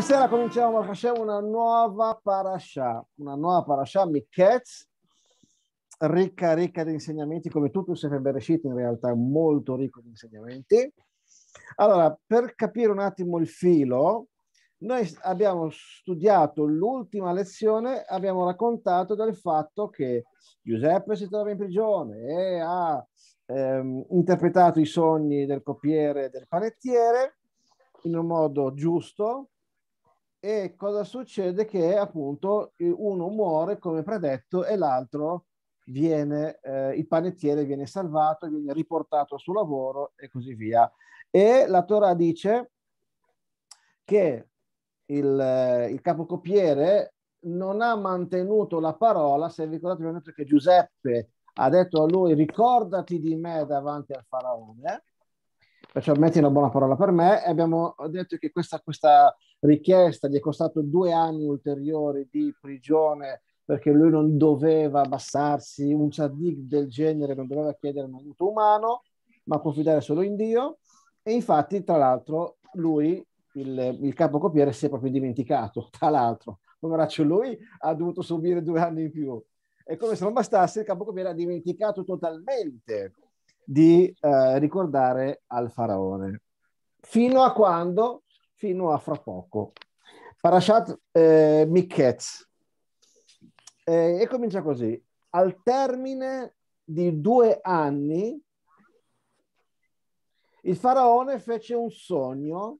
Stasera cominciamo a una nuova parasha, una nuova parasha Miketz, ricca, ricca di insegnamenti, come tutto il Sefer Bereshit in realtà, molto ricco di insegnamenti. Allora, per capire un attimo il filo, noi abbiamo studiato l'ultima lezione, abbiamo raccontato del fatto che Giuseppe si trova in prigione e ha ehm, interpretato i sogni del copiere e del panettiere in un modo giusto, e cosa succede? Che appunto uno muore come predetto e l'altro viene, eh, il panettiere viene salvato, viene riportato sul lavoro e così via. E la Torah dice che il, il capocopiere non ha mantenuto la parola, se ricordate abbiamo detto che Giuseppe ha detto a lui ricordati di me davanti al faraone, perciò è una buona parola per me, e abbiamo detto che questa, questa richiesta gli è costato due anni ulteriori di prigione perché lui non doveva abbassarsi, un tzaddik del genere non doveva chiedere un aiuto umano, ma confidare solo in Dio. E infatti, tra l'altro, lui, il, il capocopiere, si è proprio dimenticato, tra l'altro. Poveraccio lui ha dovuto subire due anni in più. E come se non bastasse, il capocopiere ha dimenticato totalmente di eh, ricordare al faraone. Fino a quando? Fino a fra poco. Parashat eh, Miketz. Eh, e comincia così. Al termine di due anni, il faraone fece un sogno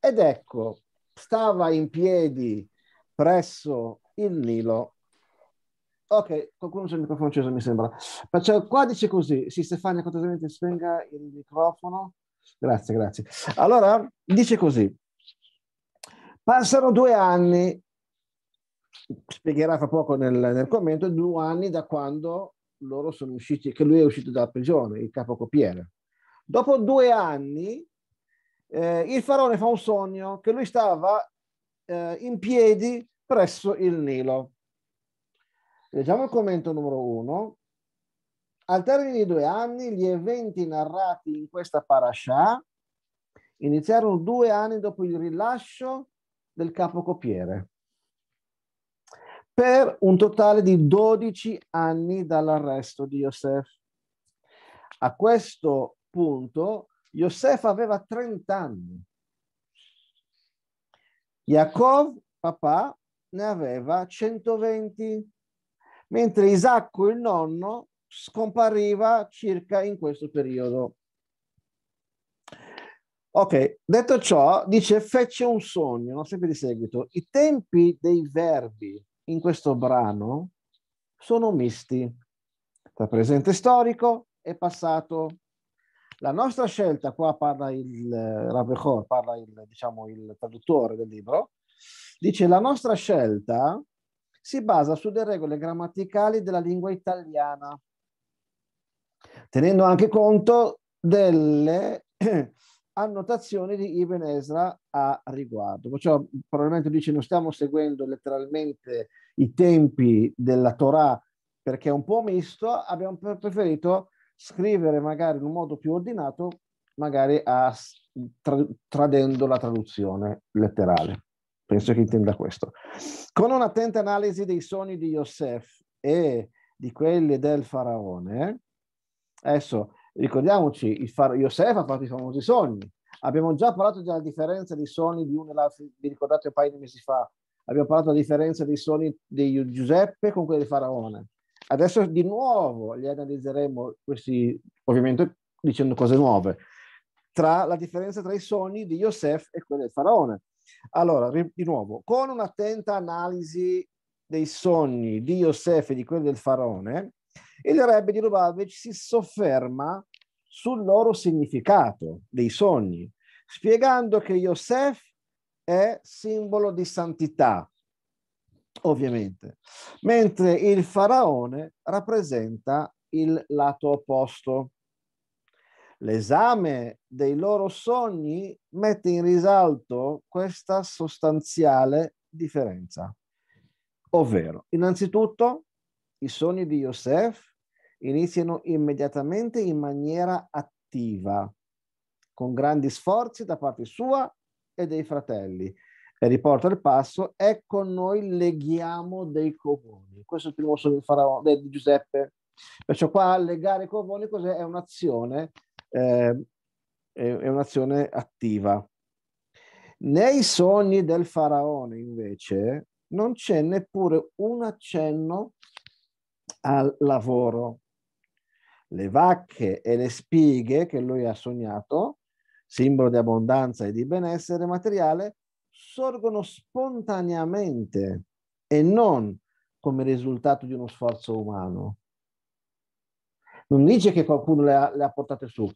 ed ecco, stava in piedi presso il Nilo Ok, qualcuno c'è il microfono acceso, mi sembra. Perciò qua dice così, sì Stefania, cortesemente spenga il microfono. Grazie, grazie. Allora, dice così. Passano due anni, spiegherà fra poco nel, nel commento, due anni da quando loro sono usciti, che lui è uscito dalla prigione, il capocopiere. Dopo due anni, eh, il faraone fa un sogno che lui stava eh, in piedi presso il Nilo. Leggiamo il commento numero uno. Al termine di due anni, gli eventi narrati in questa parasha iniziarono due anni dopo il rilascio del capocopiere, per un totale di 12 anni dall'arresto di Yosef. A questo punto, Yosef aveva 30 anni. Yaakov, papà, ne aveva 120 mentre Isacco il nonno scompariva circa in questo periodo. Ok, detto ciò, dice fece un sogno, no? sempre di seguito. I tempi dei verbi in questo brano sono misti, tra presente storico e passato. La nostra scelta, qua parla il eh, Rabechor, parla il, diciamo, il traduttore del libro, dice la nostra scelta si basa sulle regole grammaticali della lingua italiana, tenendo anche conto delle annotazioni di Ibn Ezra a riguardo. Perciò probabilmente dice non stiamo seguendo letteralmente i tempi della Torah perché è un po' misto, abbiamo preferito scrivere magari in un modo più ordinato, magari a, tra, tradendo la traduzione letterale penso che intenda questo. Con un'attenta analisi dei sogni di Yosef e di quelli del faraone, adesso ricordiamoci, il far- ha fatto i famosi sogni. Abbiamo già parlato della differenza dei sogni di uno e l'altro, vi ricordate un paio di mesi fa? Abbiamo parlato della differenza dei sogni di Giuseppe con quelli del faraone. Adesso di nuovo li analizzeremo questi, ovviamente dicendo cose nuove, tra la differenza tra i sogni di Yosef e quelli del faraone allora, di nuovo, con un'attenta analisi dei sogni di Yosef e di quelli del faraone, il Rebbe di Lubavitch si sofferma sul loro significato dei sogni, spiegando che Yosef è simbolo di santità, ovviamente, mentre il faraone rappresenta il lato opposto, L'esame dei loro sogni mette in risalto questa sostanziale differenza, ovvero innanzitutto i sogni di Yosef iniziano immediatamente in maniera attiva, con grandi sforzi da parte sua e dei fratelli. E riporta il passo, ecco noi leghiamo dei comuni. Questo è il primo sogno di, Faraone, di Giuseppe. Perciò qua legare i comuni cos'è? è un'azione eh, è, un'azione attiva. Nei sogni del faraone, invece, non c'è neppure un accenno al lavoro. Le vacche e le spighe che lui ha sognato, simbolo di abbondanza e di benessere materiale, sorgono spontaneamente e non come risultato di uno sforzo umano. Non dice che qualcuno le ha, le ha portate su,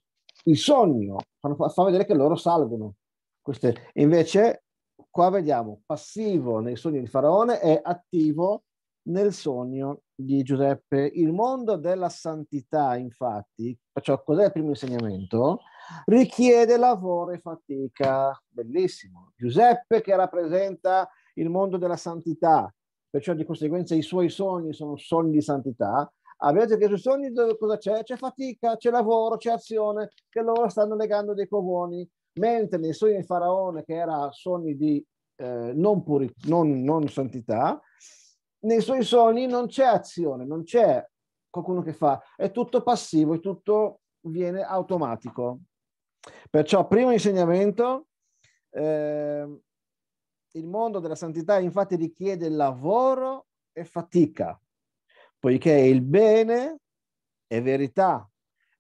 il sogno, fanno, fa vedere che loro salgono. Queste. Invece qua vediamo passivo nei sogni di Faraone e attivo nel sogno di Giuseppe. Il mondo della santità, infatti, perciò cos'è il primo insegnamento? Richiede lavoro e fatica. Bellissimo. Giuseppe che rappresenta il mondo della santità, perciò di conseguenza i suoi sogni sono sogni di santità, Aveva detto che sui sogni cosa c'è? C'è fatica, c'è lavoro, c'è azione, che loro stanno legando dei covoni, mentre nei sogni di Faraone, che era sogni di eh, non, puri, non, non santità, nei suoi sogni non c'è azione, non c'è qualcuno che fa, è tutto passivo, è tutto viene automatico. Perciò, primo insegnamento, eh, il mondo della santità infatti richiede lavoro e fatica poiché il bene è verità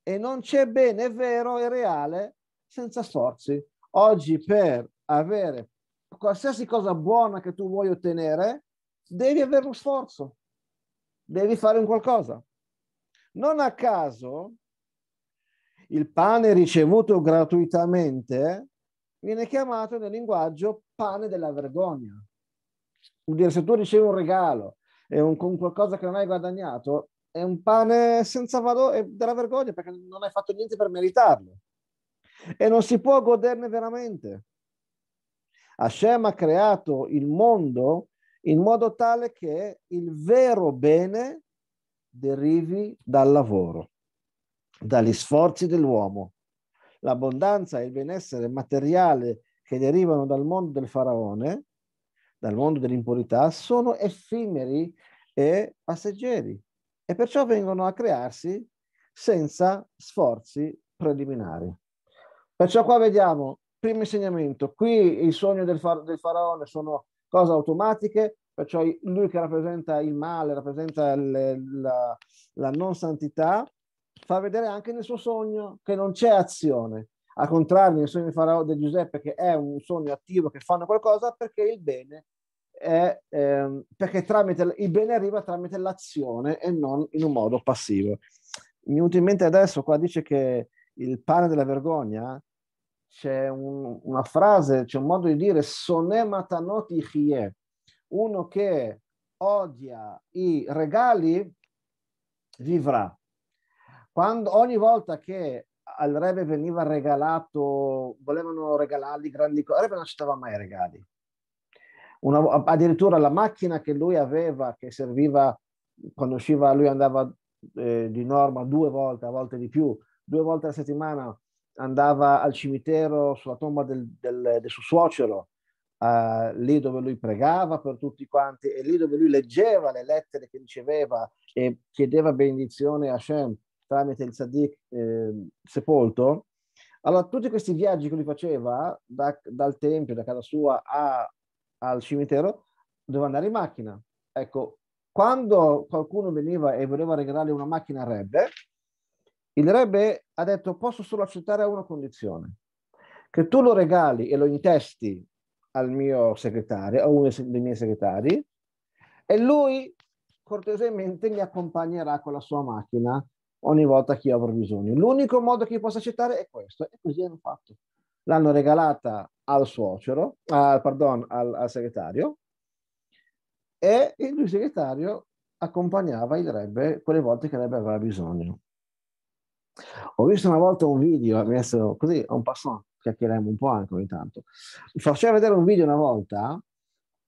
e non c'è bene vero e reale senza sforzi. Oggi per avere qualsiasi cosa buona che tu vuoi ottenere, devi avere uno sforzo, devi fare un qualcosa. Non a caso il pane ricevuto gratuitamente viene chiamato nel linguaggio pane della vergogna. Vuol dire se tu ricevi un regalo e un, con qualcosa che non hai guadagnato, è un pane senza valore, della vergogna perché non hai fatto niente per meritarlo. E non si può goderne veramente. Hashem ha creato il mondo in modo tale che il vero bene derivi dal lavoro, dagli sforzi dell'uomo. L'abbondanza e il benessere materiale che derivano dal mondo del faraone dal mondo dell'impurità sono effimeri e passeggeri e perciò vengono a crearsi senza sforzi preliminari. Perciò qua vediamo, primo insegnamento, qui il sogno del, far- del faraone sono cose automatiche, perciò lui che rappresenta il male, rappresenta le, la, la non santità, fa vedere anche nel suo sogno che non c'è azione, a contrario il sogno di Faraone di Giuseppe, che è un sogno attivo, che fanno qualcosa, perché il bene è, ehm, perché tramite, il bene arriva tramite l'azione e non in un modo passivo. Mi è in mente adesso, qua dice che il pane della vergogna, c'è un, una frase, c'è un modo di dire sonematanoti chie, uno che odia i regali vivrà. Quando, ogni volta che al Reve veniva regalato, volevano regalargli grandi cose, Reve non accettava mai regali. Una, addirittura la macchina che lui aveva, che serviva quando usciva, lui andava eh, di norma due volte, a volte di più, due volte alla settimana andava al cimitero sulla tomba del, del, del suo suocero, eh, lì dove lui pregava per tutti quanti e lì dove lui leggeva le lettere che riceveva e chiedeva benedizione a Shem tramite il Sadiq eh, sepolto. Allora, tutti questi viaggi che lui faceva da, dal tempio, da casa sua a, al cimitero, doveva andare in macchina. Ecco, quando qualcuno veniva e voleva regalare una macchina al Rebbe, il Rebbe ha detto posso solo accettare una condizione, che tu lo regali e lo intesti al mio segretario, a uno dei miei segretari, e lui cortesemente mi accompagnerà con la sua macchina ogni volta che io avrò bisogno. L'unico modo che io possa accettare è questo, e così hanno fatto. L'hanno regalata al suocero, ah, pardon, al, al, segretario, e il segretario accompagnava il Rebbe quelle volte che il Rebbe aveva bisogno. Ho visto una volta un video, adesso così, un passant, chiacchieriamo un po' anche ogni tanto. Faceva vedere un video una volta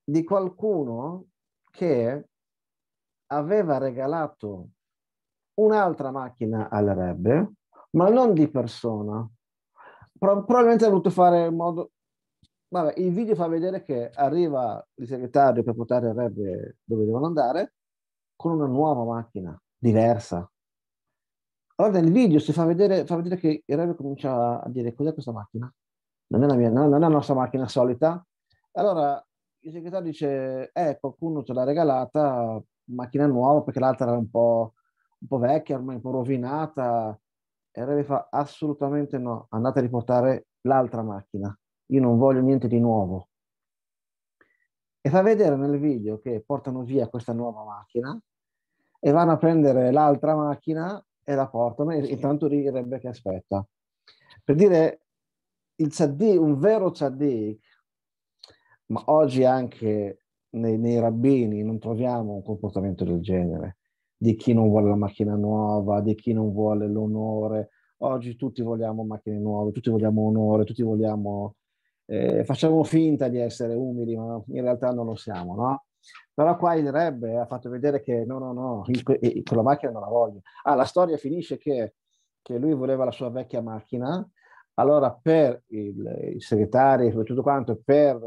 di qualcuno che aveva regalato un'altra macchina alla Rebbe, ma non di persona. Pro- probabilmente ha voluto fare in modo... Vabbè, il video fa vedere che arriva il segretario per portare il Rebbe dove devono andare con una nuova macchina, diversa. Allora nel video si fa vedere, fa vedere che il Rebbe comincia a dire cos'è questa macchina? Non è la, mia, non è la nostra macchina solita. Allora il segretario dice, eh, qualcuno ce l'ha regalata, macchina nuova perché l'altra era un po' un po' vecchia, ormai un po' rovinata. E Rebe fa assolutamente no, andate a riportare l'altra macchina, io non voglio niente di nuovo. E fa vedere nel video che portano via questa nuova macchina e vanno a prendere l'altra macchina e la portano e intanto direbbe che aspetta. Per dire, il tzaddik, un vero tzaddik, ma oggi anche nei, nei rabbini non troviamo un comportamento del genere di chi non vuole la macchina nuova, di chi non vuole l'onore. Oggi tutti vogliamo macchine nuove, tutti vogliamo onore, tutti vogliamo... Eh, facciamo finta di essere umili, ma in realtà non lo siamo, no? Però qua il Rebbe ha fatto vedere che no, no, no, quella eh, macchina non la voglio. Ah, la storia finisce che, che lui voleva la sua vecchia macchina, allora per il, il segretario e tutto quanto, per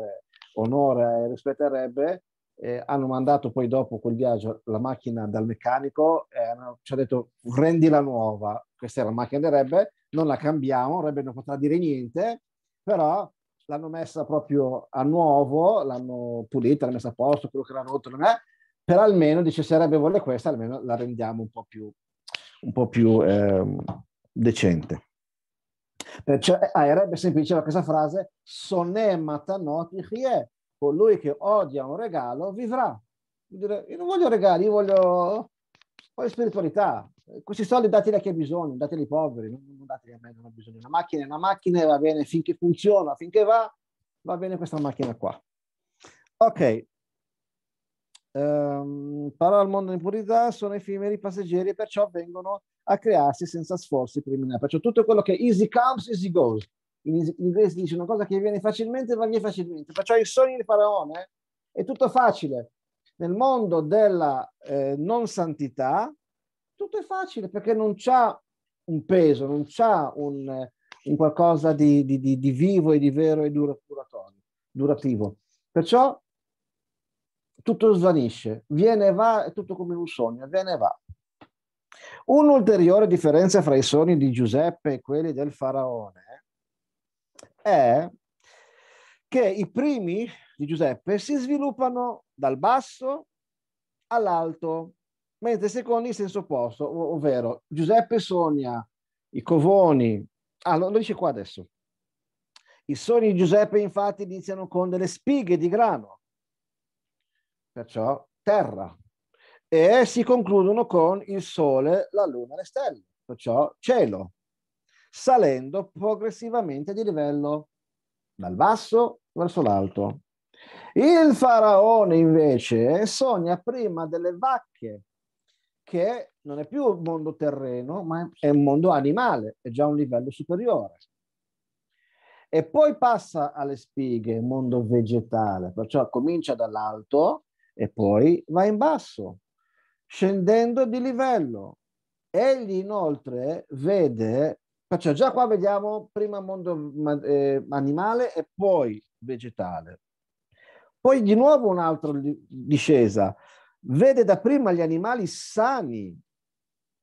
onore e rispetto al Rebbe, eh, hanno mandato poi dopo quel viaggio la macchina dal meccanico, eh, ci ha detto rendila nuova, questa era la macchina del Rebbe, non la cambiamo, Rebbe non potrà dire niente, però l'hanno messa proprio a nuovo, l'hanno pulita, l'hanno messa a posto, quello che era rotto, non è, per almeno dice se Rebbe vuole questa, almeno la rendiamo un po' più, un po più ehm, eh, decente. Cioè, ah, Rebbe sempre diceva questa frase, sonem matanot ichie, colui che odia un regalo vivrà. Dire, io non voglio regali, io voglio, voglio spiritualità. Questi soldi dateli a chi ha bisogno, dateli ai poveri, non dateli a me, non ho bisogno. Una macchina è una macchina, e va bene finché funziona, finché va, va bene questa macchina qua. Ok. Um, ehm, parola al mondo in purità sono effimeri passeggeri perciò vengono a crearsi senza sforzi criminali perciò tutto quello che easy comes easy goes in inglese dice una cosa che viene facilmente va via facilmente, perciò i sogni del faraone è tutto facile. Nel mondo della eh, non santità tutto è facile perché non c'è un peso, non c'è un, un, qualcosa di, di, di, di, vivo e di vero e durativo. Perciò tutto svanisce, viene e va, è tutto come un sogno, viene e va. Un'ulteriore differenza fra i sogni di Giuseppe e quelli del faraone è che i primi di Giuseppe si sviluppano dal basso all'alto, mentre i secondi in senso opposto, ov- ovvero Giuseppe sogna i covoni. Ah, lo, lo dice qua adesso. I sogni di Giuseppe infatti iniziano con delle spighe di grano, perciò terra, e si concludono con il sole, la luna le stelle, perciò cielo salendo progressivamente di livello dal basso verso l'alto. Il faraone invece sogna prima delle vacche, che non è più un mondo terreno, ma è un mondo animale, è già un livello superiore. E poi passa alle spighe, mondo vegetale, perciò comincia dall'alto e poi va in basso, scendendo di livello. Egli inoltre vede Facciamo già qua, vediamo prima mondo eh, animale e poi vegetale. Poi di nuovo un'altra discesa. Vede dapprima gli animali sani,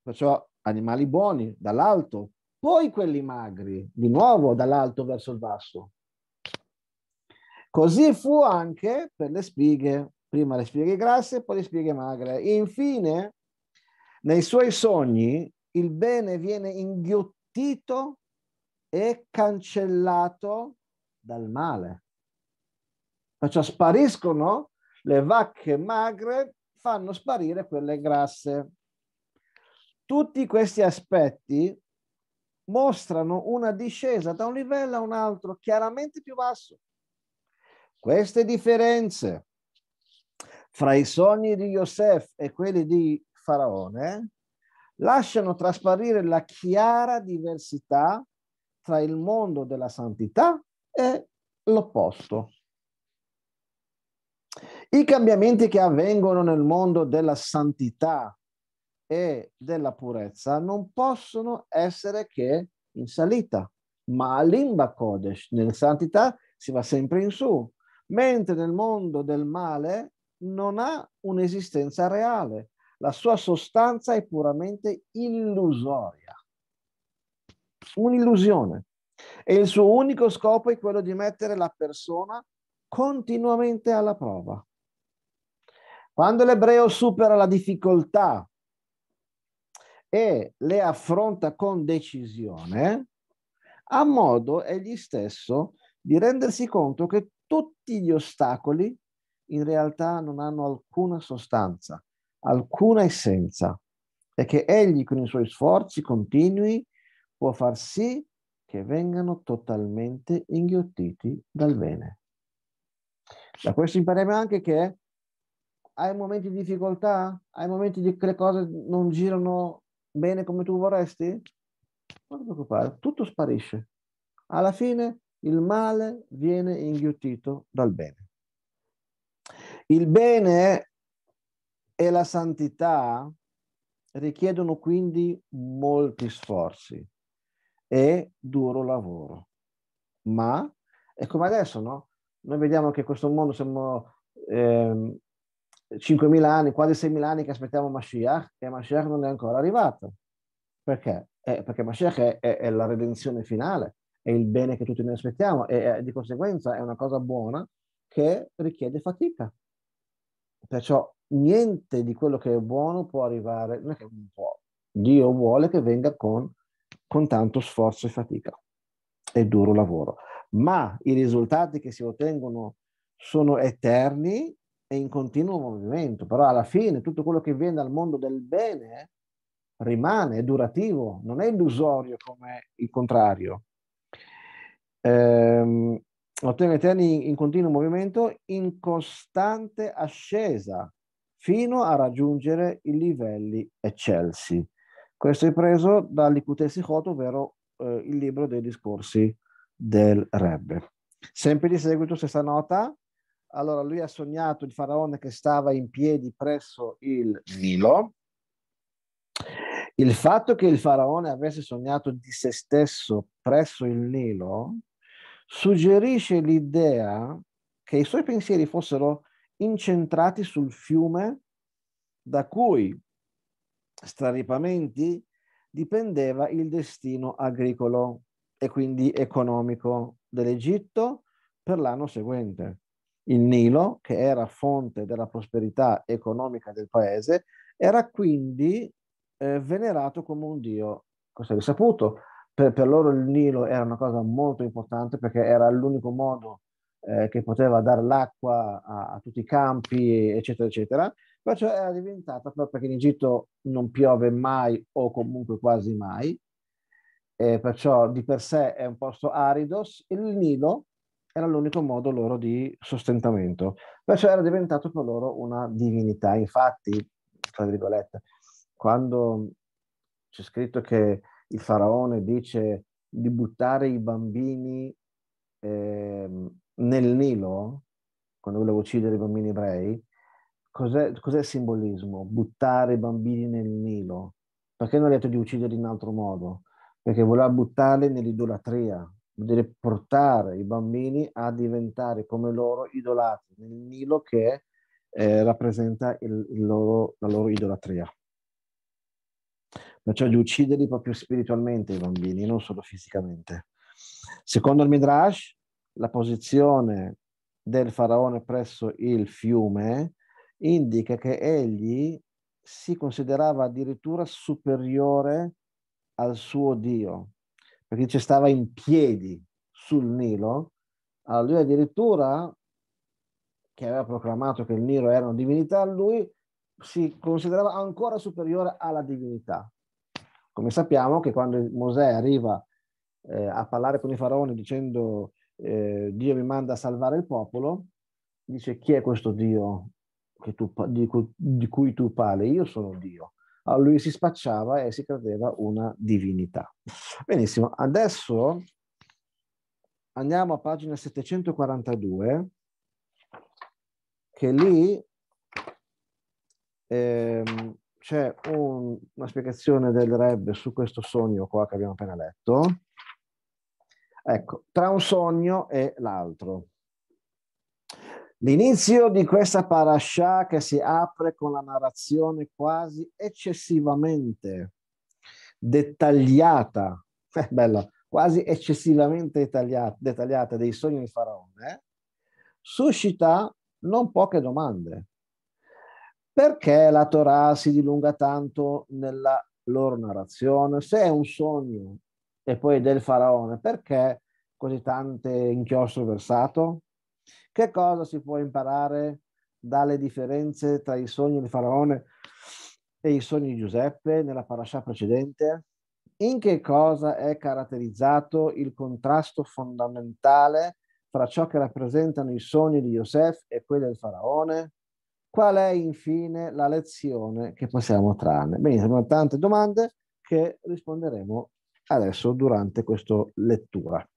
perciò animali buoni dall'alto, poi quelli magri, di nuovo dall'alto verso il basso. Così fu anche per le spighe, prima le spighe grasse, poi le spighe magre. Infine, nei suoi sogni, il bene viene inghiottito sconfitto e cancellato dal male. Perciò spariscono le vacche magre, fanno sparire quelle grasse. Tutti questi aspetti mostrano una discesa da un livello a un altro chiaramente più basso. Queste differenze fra i sogni di Yosef e quelli di Faraone lasciano trasparire la chiara diversità tra il mondo della santità e l'opposto. I cambiamenti che avvengono nel mondo della santità e della purezza non possono essere che in salita, ma limba Kodesh, nella santità si va sempre in su, mentre nel mondo del male non ha un'esistenza reale, la sua sostanza è puramente illusoria, un'illusione. E il suo unico scopo è quello di mettere la persona continuamente alla prova. Quando l'ebreo supera la difficoltà e le affronta con decisione, ha modo egli stesso di rendersi conto che tutti gli ostacoli in realtà non hanno alcuna sostanza, alcuna essenza e che egli con i suoi sforzi continui può far sì che vengano totalmente inghiottiti dal bene. Da questo impariamo anche che hai momenti di difficoltà, hai momenti di che le cose non girano bene come tu vorresti, non ti preoccupare, tutto sparisce. Alla fine il male viene inghiottito dal bene. Il bene e la santità richiedono quindi molti sforzi e duro lavoro. Ma è come adesso, no? Noi vediamo che questo mondo siamo eh, 5.000 anni, quasi 6.000 anni che aspettiamo Mashiach e Mashiach non è ancora arrivato. Perché? Eh, perché Mashiach è, è, è, la redenzione finale, è il bene che tutti noi aspettiamo e è, eh, di conseguenza è una cosa buona che richiede fatica. Perciò niente di quello che è buono può arrivare, non è che non può, Dio vuole che venga con, con tanto sforzo e fatica e duro lavoro, ma i risultati che si ottengono sono eterni e in continuo movimento, però alla fine tutto quello che viene dal mondo del bene rimane, è durativo, non è illusorio come il contrario. Ehm, ottenere eterni in, in continuo movimento, in costante ascesa, fino a raggiungere i livelli eccelsi. Questo è preso dall'IQT Sichot, ovvero eh, il libro dei discorsi del Rebbe. Sempre di seguito stessa nota, allora lui ha sognato il faraone che stava in piedi presso il Nilo. Il fatto che il faraone avesse sognato di se stesso presso il Nilo suggerisce l'idea che i suoi pensieri fossero incentrati sul fiume da cui straripamenti dipendeva il destino agricolo e quindi economico dell'Egitto per l'anno seguente. Il Nilo, che era fonte della prosperità economica del paese, era quindi eh, venerato come un dio. Questo è saputo. Per, per loro il Nilo era una cosa molto importante perché era l'unico modo eh, che poteva dare l'acqua a, a, tutti i campi, eccetera, eccetera. Perciò era diventata, proprio perché in Egitto non piove mai o comunque quasi mai, eh, perciò di per sé è un posto arido, il Nilo era l'unico modo loro di sostentamento, perciò era diventato per loro una divinità. Infatti, tra virgolette, quando c'è scritto che il faraone dice di buttare i bambini eh, nel Nilo, quando voleva uccidere i bambini ebrei, cos'è, cos'è simbolismo? Buttare i bambini nel Nilo. Perché non ha detto di ucciderli in altro modo? Perché voleva buttarli nell'idolatria, vuol dire portare i bambini a diventare come loro idolati nel Nilo che eh, rappresenta il, il loro, la loro idolatria. Ma cioè di ucciderli proprio spiritualmente i bambini, non solo fisicamente. Secondo il Midrash, la posizione del faraone presso il fiume indica che egli si considerava addirittura superiore al suo Dio, perché ci stava in piedi sul Nilo, allora lui addirittura, che aveva proclamato che il Nilo era una divinità, lui si considerava ancora superiore alla divinità. Come sappiamo che quando Mosè arriva eh, a parlare con i faraoni dicendo eh, Dio mi manda a salvare il popolo, dice chi è questo Dio tu, di, cui, di, cui tu parli? Io sono Dio. Allora lui si spacciava e si credeva una divinità. Benissimo, adesso andiamo a pagina 742, che lì ehm, c'è un, una spiegazione del Rebbe su questo sogno qua che abbiamo appena letto Ecco, tra un sogno e l'altro. L'inizio di questa parasha che si apre con la narrazione quasi eccessivamente dettagliata, eh, bella, quasi eccessivamente dettagliata, dettagliata dei sogni di Faraone, suscita non poche domande. Perché la Torah si dilunga tanto nella loro narrazione? Se è un sogno e poi del faraone. Perché così tante inchiostro versato? Che cosa si può imparare dalle differenze tra i sogni di faraone e i sogni di Giuseppe nella parasha precedente? In che cosa è caratterizzato il contrasto fondamentale fra ciò che rappresentano i sogni di Yosef e quelli del faraone? Qual è infine la lezione che possiamo trarne? Bene, sono tante domande che risponderemo adesso durante questa lettura.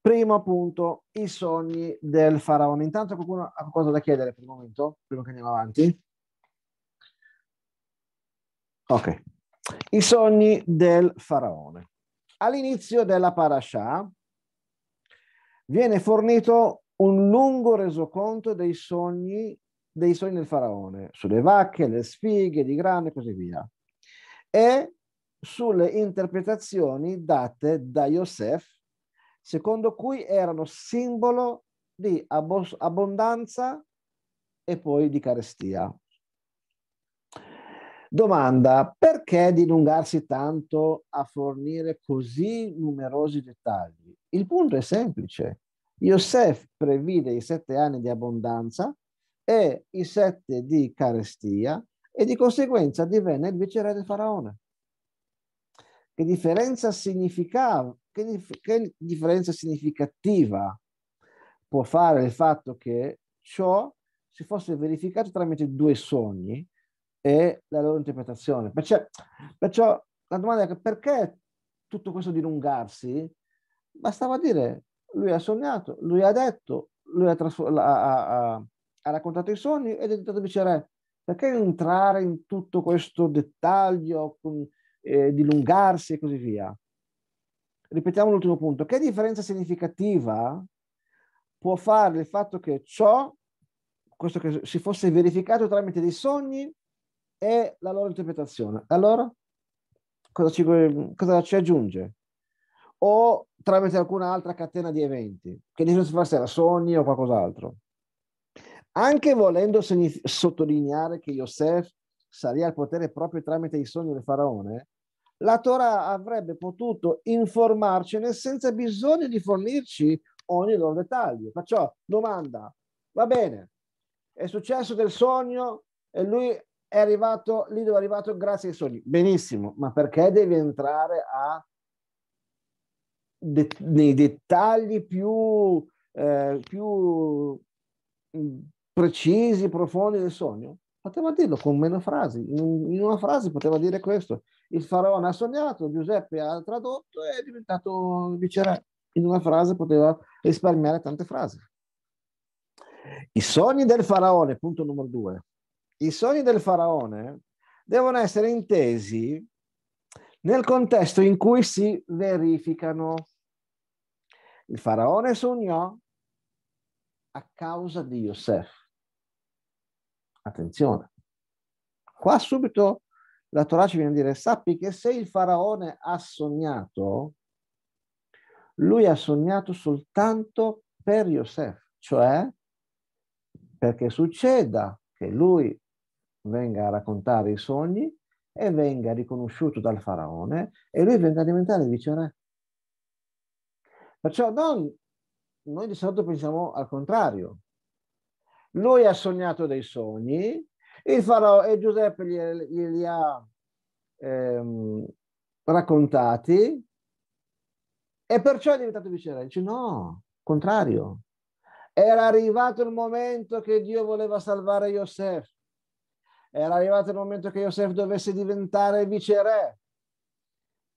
Primo appunto, i sogni del faraone. Intanto qualcuno ha qualcosa da chiedere per il momento, prima che andiamo avanti? Ok. I sogni del faraone. All'inizio della parasha viene fornito un lungo resoconto dei sogni, dei sogni del faraone, sulle vacche, le sfighe di grano e così via. E sulle interpretazioni date da Yosef, secondo cui erano simbolo di abbondanza e poi di carestia. Domanda, perché dilungarsi tanto a fornire così numerosi dettagli? Il punto è semplice. Yosef previde i sette anni di abbondanza e i sette di carestia e di conseguenza divenne il viceré del faraone. Che differenza, che, dif- che differenza significativa può fare il fatto che ciò si fosse verificato tramite due sogni e la loro interpretazione? Perciò, perciò la domanda è perché tutto questo dilungarsi? Bastava dire lui ha sognato, lui ha detto, lui ha, trasfor- ha, ha, ha raccontato i sogni ed è diventato vicere Perché entrare in tutto questo dettaglio con eh, dilungarsi e così via. Ripetiamo l'ultimo punto. Che differenza significativa può fare il fatto che ciò, questo che si fosse verificato tramite dei sogni, e la loro interpretazione? Allora, cosa ci, cosa ci aggiunge? O tramite alcuna altra catena di eventi, che di solito fosse sogni o qualcos'altro. Anche volendo sottolineare che Yosef salì al potere proprio tramite i sogni del faraone, la Torah avrebbe potuto informarcene senza bisogno di fornirci ogni loro dettaglio. Perciò domanda, va bene, è successo del sogno e lui è arrivato lì dove è arrivato grazie ai sogni. Benissimo, ma perché devi entrare a det- nei dettagli più, eh, più mm, precisi, profondi del sogno? Poteva dirlo con meno frasi, in una frase poteva dire questo. Il faraone ha sognato, Giuseppe ha tradotto e è diventato viceré. In una frase poteva risparmiare tante frasi. I sogni del faraone, punto numero due. I sogni del faraone devono essere intesi nel contesto in cui si verificano. Il faraone sognò a causa di Yosef Attenzione. Qua subito la Torah ci viene a dire, sappi che se il faraone ha sognato, lui ha sognato soltanto per Yosef, cioè perché succeda che lui venga a raccontare i sogni e venga riconosciuto dal faraone e lui venga a diventare viceré. Perciò non, noi di solito pensiamo al contrario, lui ha sognato dei sogni, il faraone e Giuseppe glieli ha ehm, raccontati e perciò è diventato viceré. Dice no, contrario. Era arrivato il momento che Dio voleva salvare Yosef. Era arrivato il momento che Yosef dovesse diventare viceré.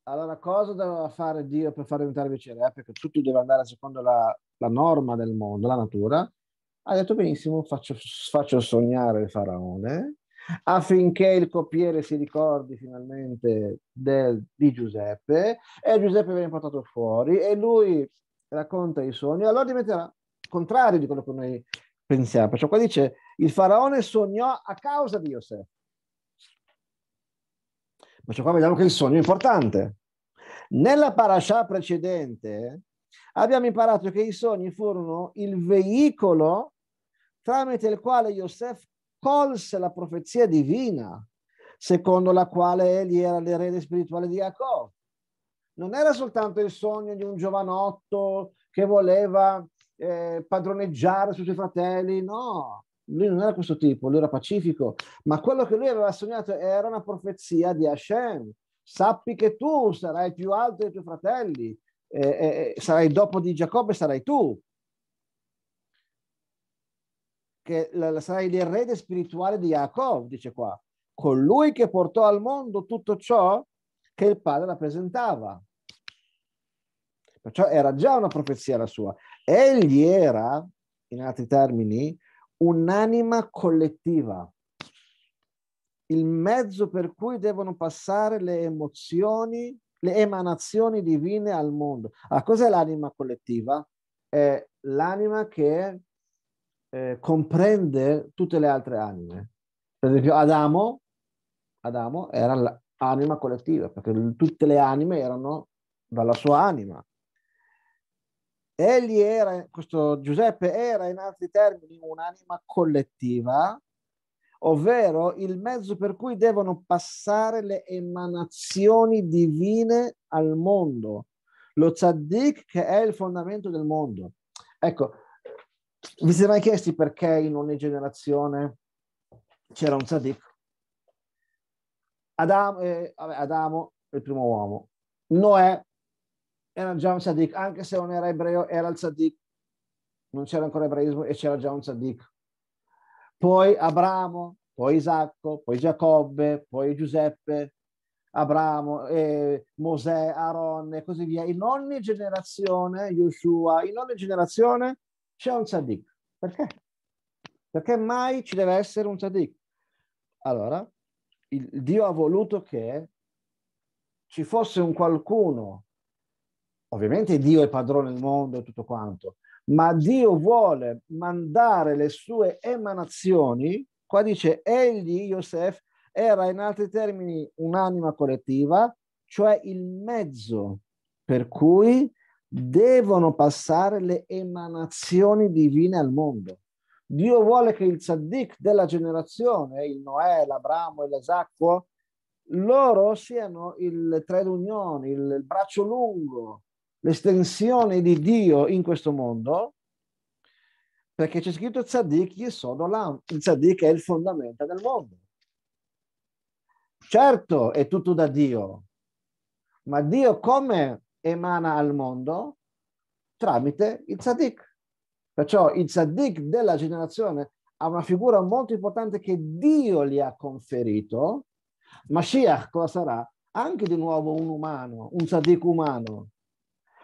Allora cosa doveva fare Dio per far diventare viceré? Perché tutto deve andare secondo la, la norma del mondo, la natura ha detto benissimo, faccio, faccio sognare il faraone affinché il copiere si ricordi finalmente del, di Giuseppe e Giuseppe viene portato fuori e lui racconta i sogni, allora diventerà contrario di quello che noi pensiamo. Perciò qua dice il faraone sognò a causa di Giuseppe. Perciò qua vediamo che il sogno è importante. Nella parasha precedente abbiamo imparato che i sogni furono il veicolo tramite il quale Yosef colse la profezia divina, secondo la quale egli era l'erede spirituale di Jacob. Non era soltanto il sogno di un giovanotto che voleva eh, padroneggiare sui suoi fratelli, no, lui non era questo tipo, lui era pacifico, ma quello che lui aveva sognato era una profezia di Hashem. Sappi che tu sarai più alto dei tuoi fratelli, eh, eh, eh, sarai dopo di Giacobbe, sarai tu, che la, sarai l'erede spirituale di Jacob, dice qua, colui che portò al mondo tutto ciò che il padre rappresentava. Perciò era già una profezia la sua. Egli era, in altri termini, un'anima collettiva, il mezzo per cui devono passare le emozioni le emanazioni divine al mondo. Allora, ah, cos'è l'anima collettiva? È l'anima che eh, comprende tutte le altre anime. Per esempio Adamo, Adamo era l'anima collettiva, perché tutte le anime erano dalla sua anima. Egli era, questo Giuseppe era in altri termini un'anima collettiva ovvero il mezzo per cui devono passare le emanazioni divine al mondo, lo tzaddik che è il fondamento del mondo. Ecco, vi siete mai chiesti perché in ogni generazione c'era un tzaddik? Adamo, eh, vabbè, Adamo il primo uomo, Noè era già un tzaddik, anche se non era ebreo, era il tzaddik, non c'era ancora ebraismo e c'era già un tzaddik poi Abramo, poi Isacco, poi Giacobbe, poi Giuseppe, Abramo, eh, Mosè, Aaron e così via. In ogni generazione, Yeshua, in ogni generazione c'è un tzaddik. Perché? Perché mai ci deve essere un tzaddik? Allora, il, Dio ha voluto che ci fosse un qualcuno, ovviamente Dio è padrone del mondo e tutto quanto, ma Dio vuole mandare le sue emanazioni, qua dice egli, Yosef, era in altri termini un'anima collettiva, cioè il mezzo per cui devono passare le emanazioni divine al mondo. Dio vuole che il tzaddik della generazione, il Noè, l'Abramo e l'Esacquo, loro siano il tre d'unione, il braccio lungo, l'estensione di Dio in questo mondo, perché c'è scritto tzaddik yesodolam, il tzaddik è il fondamento del mondo. Certo è tutto da Dio, ma Dio come emana al mondo? Tramite il tzaddik. Perciò il tzaddik della generazione ha una figura molto importante che Dio gli ha conferito. Mashiach cosa sarà? Anche di nuovo un umano, un tzaddik umano,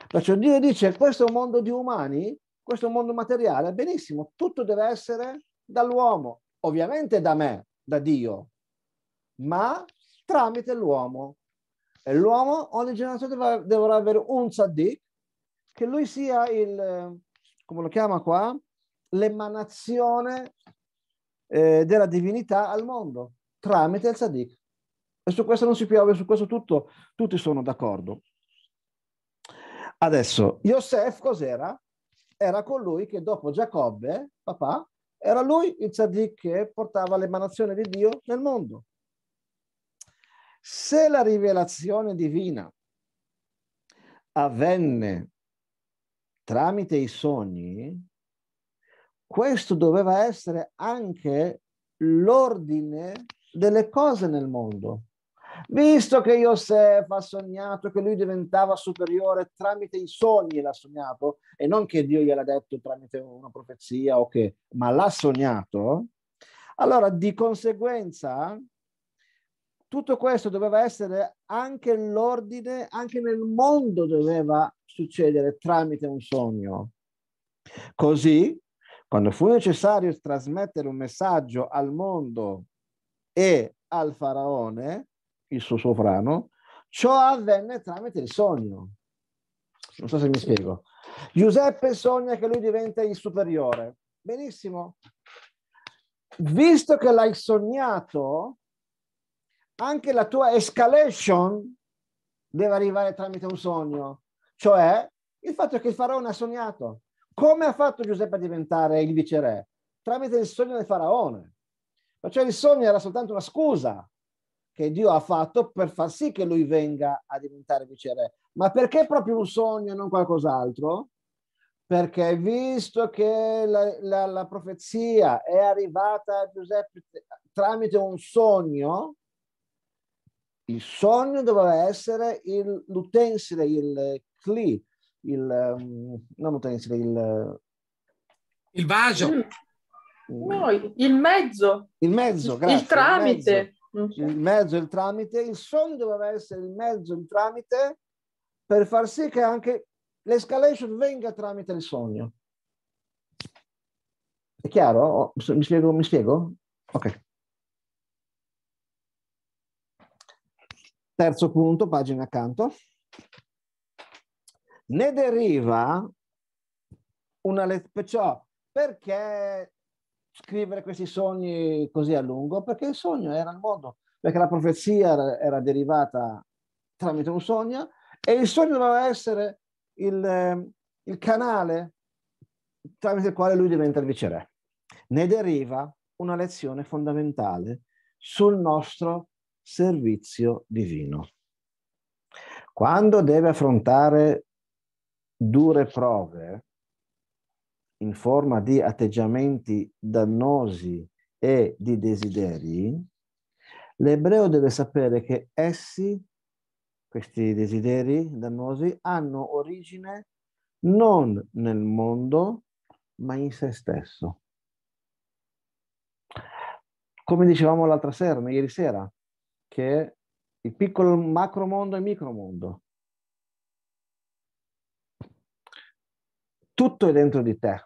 Perciò Dio dice, questo è un mondo di umani, questo è un mondo materiale, benissimo, tutto deve essere dall'uomo, ovviamente da me, da Dio, ma tramite l'uomo. E l'uomo, ogni generazione dovrà avere un tzaddik, che lui sia il, come lo chiama qua, l'emanazione eh, della divinità al mondo, tramite il tzaddik. E su questo non si piove, su questo tutto, tutti sono d'accordo. Adesso, Yosef cos'era? Era colui che dopo Giacobbe, papà, era lui il tzaddik che portava l'emanazione di Dio nel mondo. Se la rivelazione divina avvenne tramite i sogni, questo doveva essere anche l'ordine delle cose nel mondo. Visto che Iosef ha sognato che lui diventava superiore tramite i sogni, l'ha sognato, e non che Dio gliel'ha detto tramite una profezia o che, ma l'ha sognato, allora di conseguenza tutto questo doveva essere anche l'ordine, anche nel mondo doveva succedere tramite un sogno. Così, quando fu necessario trasmettere un messaggio al mondo e al faraone, il suo sovrano, ciò avvenne tramite il sogno. Non so se mi spiego. Giuseppe sogna che lui diventa il superiore. Benissimo. Visto che l'hai sognato, anche la tua escalation deve arrivare tramite un sogno, cioè il fatto che il faraone ha sognato. Come ha fatto Giuseppe a diventare il viceré? Tramite il sogno del faraone. Cioè il sogno era soltanto una scusa che Dio ha fatto per far sì che lui venga a diventare vice re. Ma perché proprio un sogno e non qualcos'altro? Perché visto che la, la, la profezia è arrivata a Giuseppe tramite un sogno, il sogno doveva essere il, l'utensile, il cli, il, um, non l'utensile, il... Il vaso. No, il mezzo. Il mezzo, grazie. Il tramite. Il so. il mezzo, il tramite, il sonno doveva essere il mezzo, il tramite per far sì che anche l'escalation venga tramite il sogno. È chiaro? Mi spiego? Mi spiego? Ok. Terzo punto, pagina accanto. Ne deriva una lezione, perciò perché scrivere questi sogni così a lungo, perché il sogno era il modo, perché la profezia era derivata tramite un sogno e il sogno doveva essere il, ehm, il canale tramite il quale lui diventa il viceré. Ne deriva una lezione fondamentale sul nostro servizio divino. Quando deve affrontare dure prove, in forma di atteggiamenti dannosi e di desideri, l'ebreo deve sapere che essi, questi desideri dannosi, hanno origine non nel mondo, ma in se stesso. Come dicevamo l'altra sera, ieri sera, che il piccolo macromondo e micromondo, tutto è dentro di te.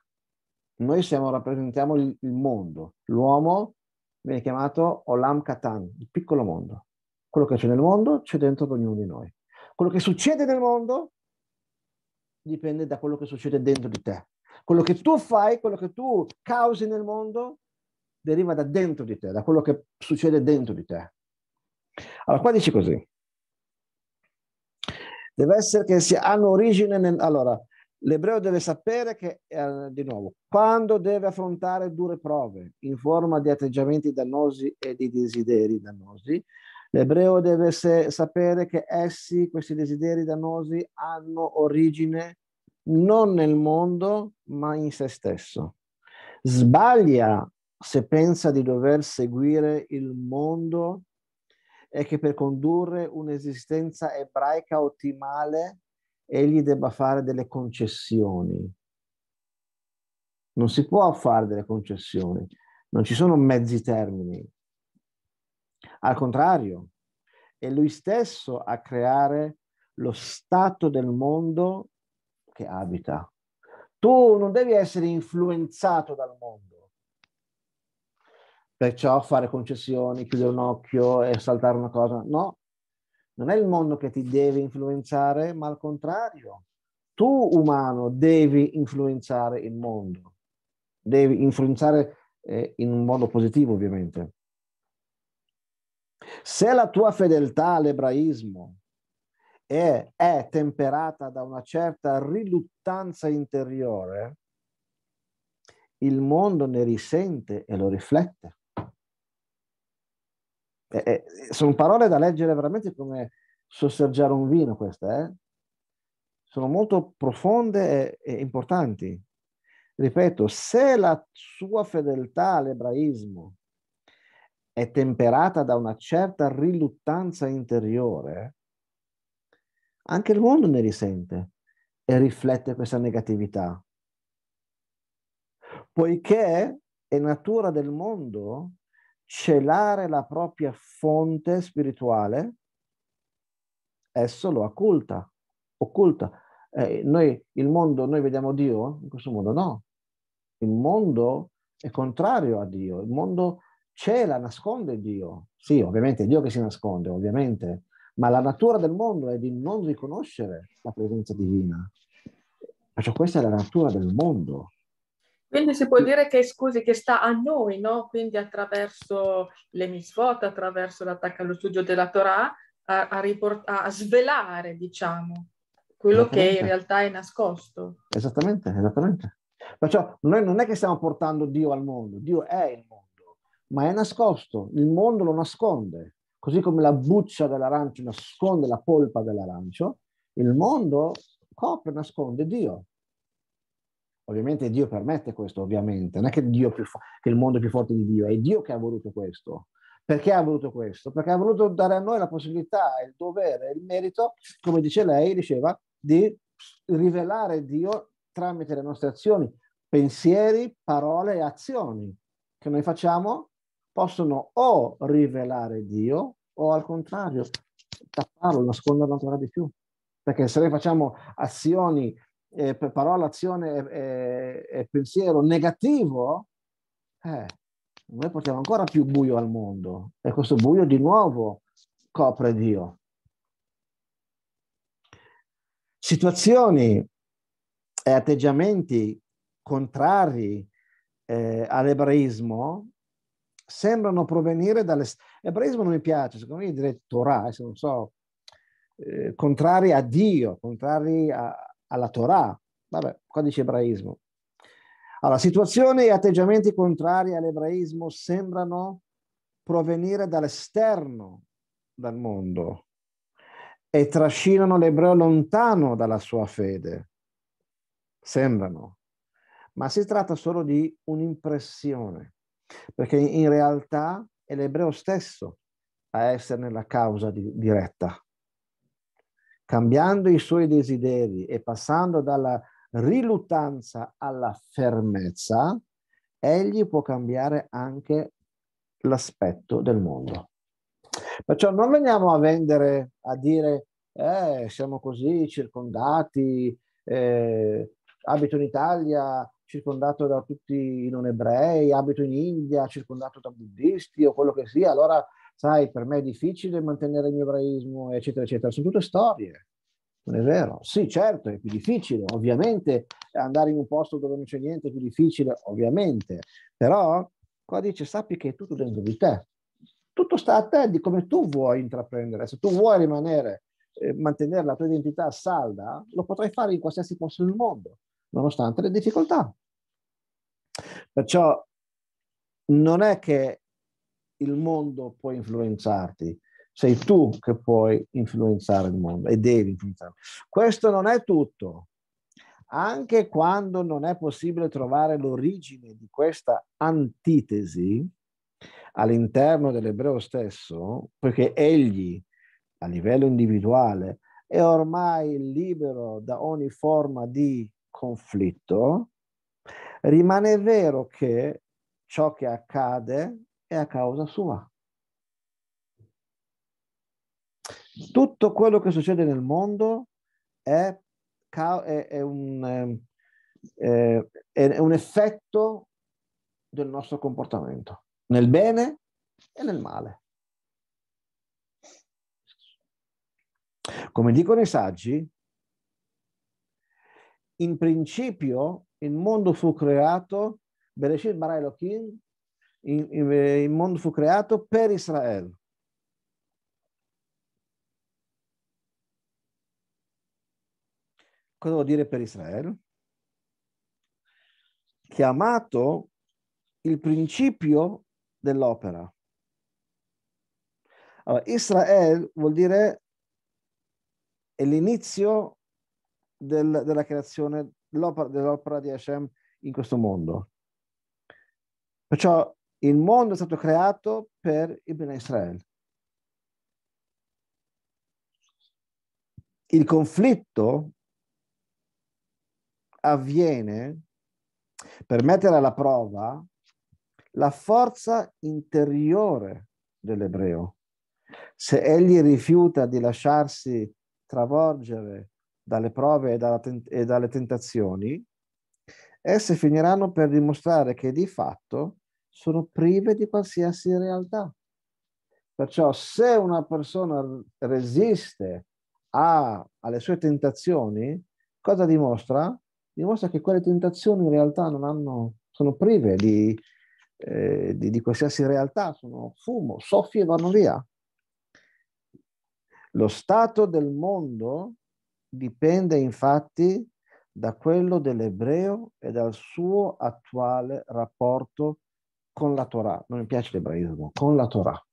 Noi siamo, rappresentiamo il, il mondo. L'uomo viene chiamato Olam Katan, il piccolo mondo. Quello che c'è nel mondo c'è dentro di ognuno di noi. Quello che succede nel mondo dipende da quello che succede dentro di te. Quello che tu fai, quello che tu causi nel mondo, deriva da dentro di te, da quello che succede dentro di te. Allora, qua dici così. Deve essere che si hanno origine nel... Allora, L'ebreo deve sapere che, eh, di nuovo, quando deve affrontare dure prove in forma di atteggiamenti dannosi e di desideri dannosi, l'ebreo deve se- sapere che essi, questi desideri dannosi, hanno origine non nel mondo, ma in se stesso. Sbaglia se pensa di dover seguire il mondo e che per condurre un'esistenza ebraica ottimale egli debba fare delle concessioni. Non si può fare delle concessioni, non ci sono mezzi termini. Al contrario, è lui stesso a creare lo stato del mondo che abita. Tu non devi essere influenzato dal mondo. Perciò fare concessioni, chiudere un occhio e saltare una cosa, no, non è il mondo che ti deve influenzare, ma al contrario, tu umano devi influenzare il mondo, devi influenzare eh, in un modo positivo ovviamente. Se la tua fedeltà all'ebraismo è, è temperata da una certa riluttanza interiore, il mondo ne risente e lo riflette. Eh, eh, sono parole da leggere veramente come sosseggiare un vino queste, eh? sono molto profonde e, e, importanti. Ripeto, se la sua fedeltà all'ebraismo è temperata da una certa riluttanza interiore, anche il mondo ne risente e riflette questa negatività. Poiché è natura del mondo celare la propria fonte spirituale, esso lo occulta. occulta. Eh, noi, il mondo, noi vediamo Dio in questo mondo No. Il mondo è contrario a Dio, il mondo cela, nasconde Dio. Sì, ovviamente è Dio che si nasconde, ovviamente, ma la natura del mondo è di non riconoscere la presenza divina. Perciò questa è la natura del mondo. Quindi si può dire che, scusi, che sta a noi, no? Quindi attraverso le misvote, attraverso l'attacco allo studio della Torah, a, a, riport- a svelare, diciamo, quello che in realtà è nascosto. Esattamente, esattamente. Perciò noi non è che stiamo portando Dio al mondo, Dio è il mondo, ma è nascosto, il mondo lo nasconde. Così come la buccia dell'arancio nasconde la polpa dell'arancio, il mondo copre, nasconde Dio. Ovviamente Dio permette questo, ovviamente, non è che, fo- che, il mondo è più forte di Dio, è Dio che ha voluto questo. Perché ha voluto questo? Perché ha voluto dare a noi la possibilità, il dovere, il merito, come dice lei, diceva, di rivelare Dio tramite le nostre azioni, pensieri, parole e azioni che noi facciamo possono o rivelare Dio o al contrario tapparlo, nasconderlo ancora di più. Perché se noi facciamo azioni eh, parola, azione e, e pensiero negativo, eh, noi portiamo ancora più buio al mondo e questo buio di nuovo copre Dio. Situazioni e atteggiamenti contrari eh, all'ebraismo sembrano provenire dall'ebraismo non mi piace, secondo me direi Torah, se non so, eh, contrari a Dio, contrari a, alla Torah, vabbè, qua dice ebraismo. Allora, situazioni e atteggiamenti contrari all'ebraismo sembrano provenire dall'esterno, dal mondo, e trascinano l'ebreo lontano dalla sua fede. Sembrano, ma si tratta solo di un'impressione, perché in realtà è l'ebreo stesso a esserne la causa di, diretta cambiando i suoi desideri e passando dalla riluttanza alla fermezza, egli può cambiare anche l'aspetto del mondo. Perciò non veniamo a vendere, a dire, eh, siamo così circondati, eh, abito in Italia, circondato da tutti i non ebrei, abito in India, circondato da buddisti o quello che sia, allora sai, per me è difficile mantenere il mio ebraismo, eccetera, eccetera. Sono tutte storie, non è vero? Sì, certo, è più difficile, ovviamente andare in un posto dove non c'è niente è più difficile, ovviamente, però qua dice sappi che è tutto dentro di te. Tutto sta a te di come tu vuoi intraprendere. Se tu vuoi rimanere, eh, mantenere la tua identità salda, lo potrai fare in qualsiasi posto del mondo, nonostante le difficoltà. Perciò non è che il mondo può influenzarti, sei tu che puoi influenzare il mondo e devi influenzarlo. Questo non è tutto. Anche quando non è possibile trovare l'origine di questa antitesi all'interno dell'ebreo stesso, perché egli a livello individuale è ormai libero da ogni forma di conflitto, rimane vero che ciò che accade è a causa sua. Tutto quello che succede nel mondo è, è, è, un, ehm, eh, è un effetto del nostro comportamento, nel bene e nel male. Come dicono i saggi, in principio il mondo fu creato, Bereshit bara Elohim eh, il mondo fu creato per Israele. Cosa vuol dire per Israele? Chiamato il principio dell'opera. Allora, Israele vuol dire è l'inizio del, della creazione dell'opera, dell di Hashem in questo mondo. Perciò il mondo è stato creato per il Bene Israele. Il conflitto avviene per mettere alla prova la forza interiore dell'ebreo. Se egli rifiuta di lasciarsi travolgere dalle prove e, dalle tentazioni, esse finiranno per dimostrare che di fatto sono prive di qualsiasi realtà. Perciò se una persona resiste a, alle sue tentazioni, cosa dimostra? Dimostra che quelle tentazioni in realtà non hanno, sono prive di, eh, di, di qualsiasi realtà, sono fumo, soffi e vanno via. Lo stato del mondo dipende infatti da quello dell'ebreo e dal suo attuale rapporto con con la Torah, non mi piace l'ebraismo, con la Torah.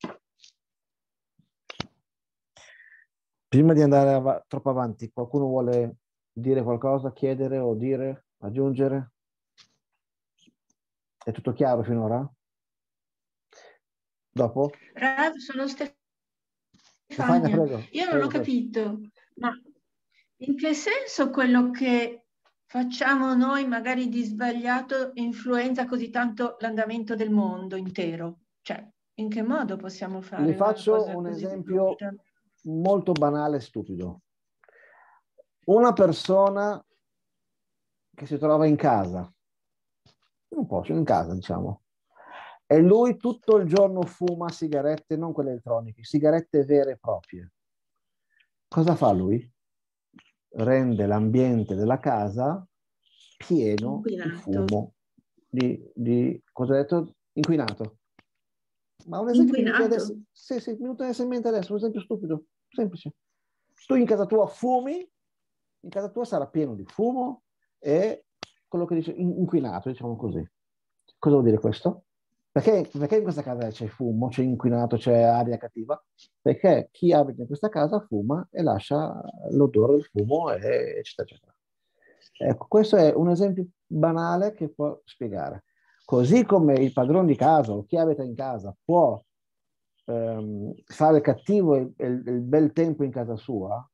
Prima di andare av- troppo avanti, qualcuno vuole dire qualcosa, chiedere o dire, aggiungere? È tutto chiaro finora? Dopo? Rav, sono Stefania. Stefania prego, Io non prego, ho capito, ma in che senso quello che facciamo noi magari di sbagliato influenza così tanto l'andamento del mondo intero? Cioè, in che modo possiamo fare? Vi faccio un esempio stupida? molto banale e stupido. Una persona che si trova in casa, un po' cioè in casa diciamo, e lui tutto il giorno fuma sigarette, non quelle elettroniche, sigarette vere e proprie. Cosa fa lui? rende l'ambiente della casa pieno inquinato. di fumo. Di, di cosa hai detto? Inquinato. Ma un esempio inquinato. adesso, sì, sì, mi adesso in mente adesso, un esempio stupido, semplice. Tu in casa tua fumi, in casa tua sarà pieno di fumo e quello che dice inquinato, diciamo così. Cosa vuol dire questo? Perché, perché, in questa casa c'è fumo, c'è inquinato, c'è aria cattiva? Perché chi abita in questa casa fuma e lascia l'odore del fumo, e, eccetera, eccetera. Ecco, questo è un esempio banale che può spiegare. Così come il padrone di casa o chi abita in casa può ehm, fare cattivo il, il, il bel tempo in casa sua,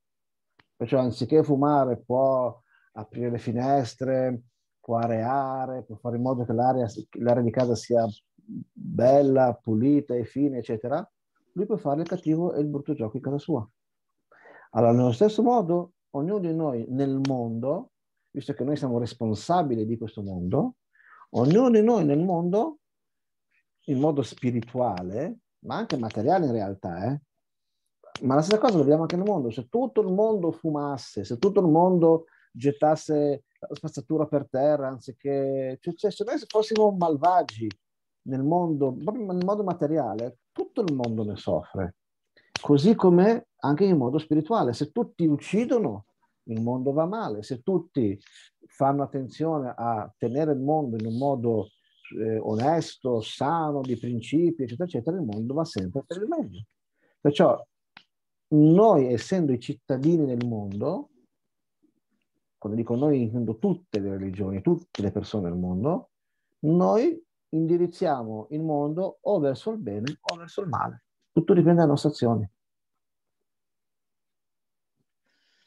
perciò anziché fumare può aprire le finestre, può areare, può fare in modo che l'aria, l'area di casa sia bella, pulita e fine, eccetera, lui può fare il cattivo e il brutto gioco in casa sua. Allora, nello stesso modo, ognuno di noi nel mondo, visto che noi siamo responsabili di questo mondo, ognuno di noi nel mondo, in modo spirituale, ma anche materiale in realtà, eh? ma la stessa cosa lo vediamo anche nel mondo. Se tutto il mondo fumasse, se tutto il mondo gettasse la spazzatura per terra, anziché... Cioè, se noi fossimo malvagi, nel mondo, proprio nel modo materiale, tutto il mondo ne soffre, così come anche in modo spirituale. Se tutti uccidono, il mondo va male, se tutti fanno attenzione a tenere il mondo in un modo eh, onesto, sano, di principi, eccetera, eccetera, il mondo va sempre per il meglio. Perciò noi, essendo i cittadini del mondo, quando dico noi intendo tutte le religioni, tutte le persone del mondo, noi indirizziamo il mondo o verso il bene o verso il male. Tutto dipende dalla nostra azione.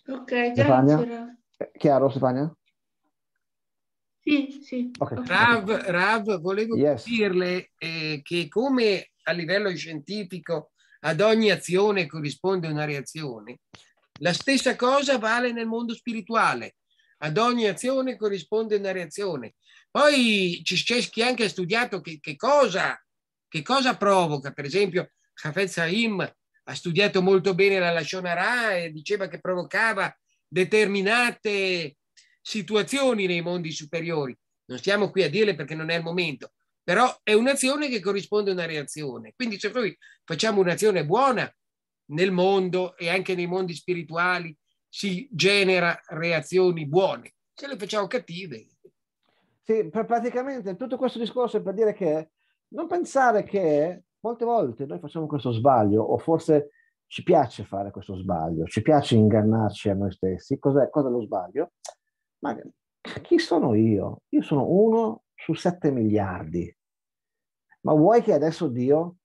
Ok, grazie. Chiaro, Stefania? Sì, sì. Okay. Rav, Rav, volevo yes. dirle eh, che come a livello scientifico ad ogni azione corrisponde una reazione, la stessa cosa vale nel mondo spirituale. Ad ogni azione corrisponde una reazione. Poi c'è anche ha studiato che, che, cosa, che, cosa, provoca, per esempio Hafez Haim ha studiato molto bene la Lashonara e diceva che provocava determinate situazioni nei mondi superiori. Non stiamo qui a dirle perché non è il momento, però è un'azione che corrisponde a una reazione. Quindi se noi facciamo un'azione buona nel mondo e anche nei mondi spirituali si genera reazioni buone, se le facciamo cattive sì, praticamente tutto questo discorso è per dire che non pensare che molte volte noi facciamo questo sbaglio o forse ci piace fare questo sbaglio, ci piace ingannarci a noi stessi. Cos'è, cos'è lo sbaglio? Ma chi sono io? Io sono uno su sette miliardi. Ma vuoi che adesso Dio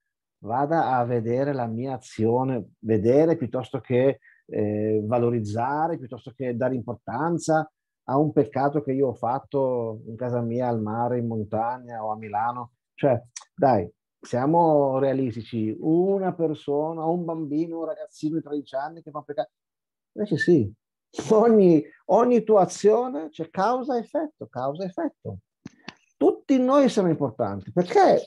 vada a vedere la mia azione, vedere piuttosto che eh, valorizzare, piuttosto che dare importanza, a un peccato che io ho fatto in casa mia, al mare, in montagna o a Milano. Cioè, dai, siamo realistici. Una persona, un bambino, un ragazzino di 13 anni che fa un peccato. Invece sì, ogni, ogni tua azione c'è cioè causa-effetto, causa-effetto. Tutti noi siamo importanti. Perché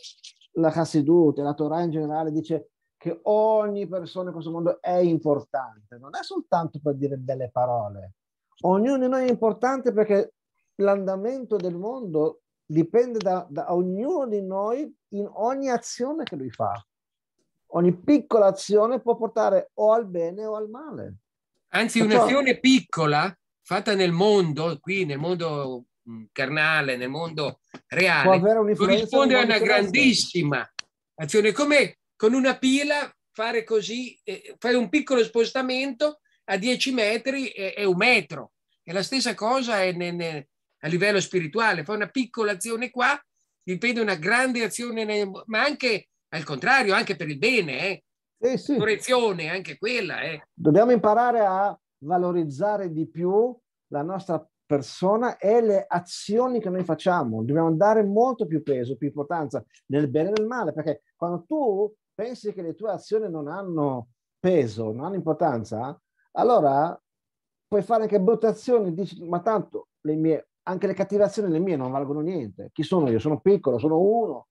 la Hasidut e la Torah in generale dice che ogni persona in questo mondo è importante? Non è soltanto per dire belle parole, Ognuno di noi è importante perché l'andamento del mondo dipende da, da ognuno di noi in ogni azione che lui fa. Ogni piccola azione può portare o al bene o al male. Anzi, un'azione piccola fatta nel mondo, qui nel mondo mm, carnale, nel mondo reale, può avere corrisponde a una grandissima azione, come con una pila fare così, eh, fare un piccolo spostamento a 10 metri è, è un metro. E la stessa cosa è ne, ne, a livello spirituale. Fai una piccola azione qua, dipende una grande azione, nel, ma anche al contrario, anche per il bene. Eh. Eh sì. Correzione, anche quella. Eh. Dobbiamo imparare a valorizzare di più la nostra persona e le azioni che noi facciamo. Dobbiamo dare molto più peso, più importanza nel bene e nel male, perché quando tu pensi che le tue azioni non hanno peso, non hanno importanza, allora puoi fare anche votazioni, dici, ma tanto le mie, anche le azioni le mie non valgono niente. Chi sono io? Sono piccolo, sono uno.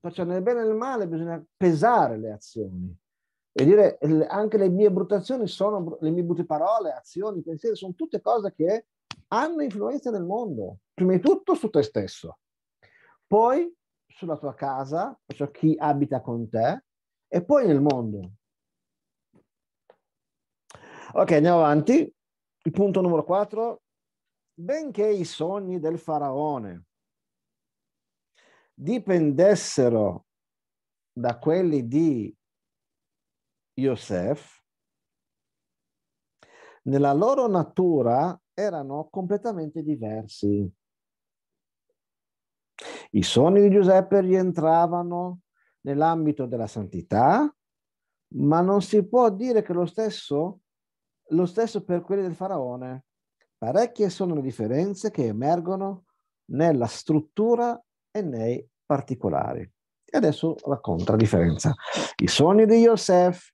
Perciò cioè, nel bene e nel male bisogna pesare le azioni e dire anche le mie brutazioni sono le mie brutte parole, azioni, pensieri, sono tutte cose che hanno influenza nel mondo, prima di tutto su te stesso, poi sulla tua casa, cioè chi abita con te, e poi nel mondo. Ok, andiamo avanti. Il punto numero 4. Benché i sogni del faraone dipendessero da quelli di Yosef, nella loro natura erano completamente diversi. I sogni di Giuseppe rientravano nell'ambito della santità, ma non si può dire che lo stesso lo stesso per quelli del faraone. Parecchie sono le differenze che emergono nella struttura e nei particolari. E adesso racconta la differenza. I sogni di Yosef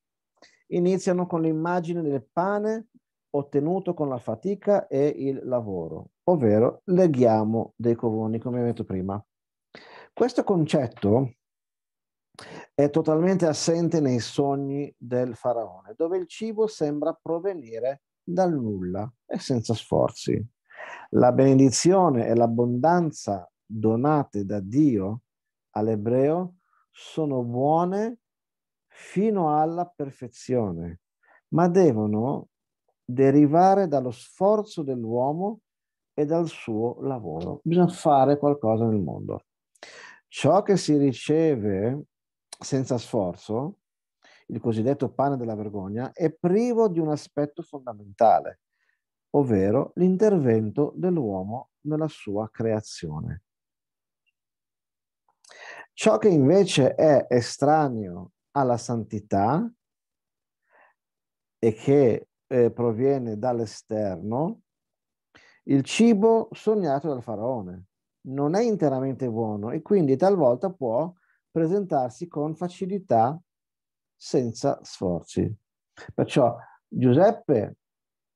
iniziano con l'immagine del pane ottenuto con la fatica e il lavoro, ovvero leghiamo dei covoni, come abbiamo detto prima. Questo concetto è totalmente assente nei sogni del faraone, dove il cibo sembra provenire dal nulla e senza sforzi. La benedizione e l'abbondanza donate da Dio all'ebreo sono buone fino alla perfezione, ma devono derivare dallo sforzo dell'uomo e dal suo lavoro. Bisogna fare qualcosa nel mondo. Ciò che si riceve senza sforzo, il cosiddetto pane della vergogna, è privo di un aspetto fondamentale, ovvero l'intervento dell'uomo nella sua creazione. Ciò che invece è estraneo alla santità e che eh, proviene dall'esterno, il cibo sognato dal faraone non è interamente buono e quindi talvolta può presentarsi con facilità senza sforzi. Perciò Giuseppe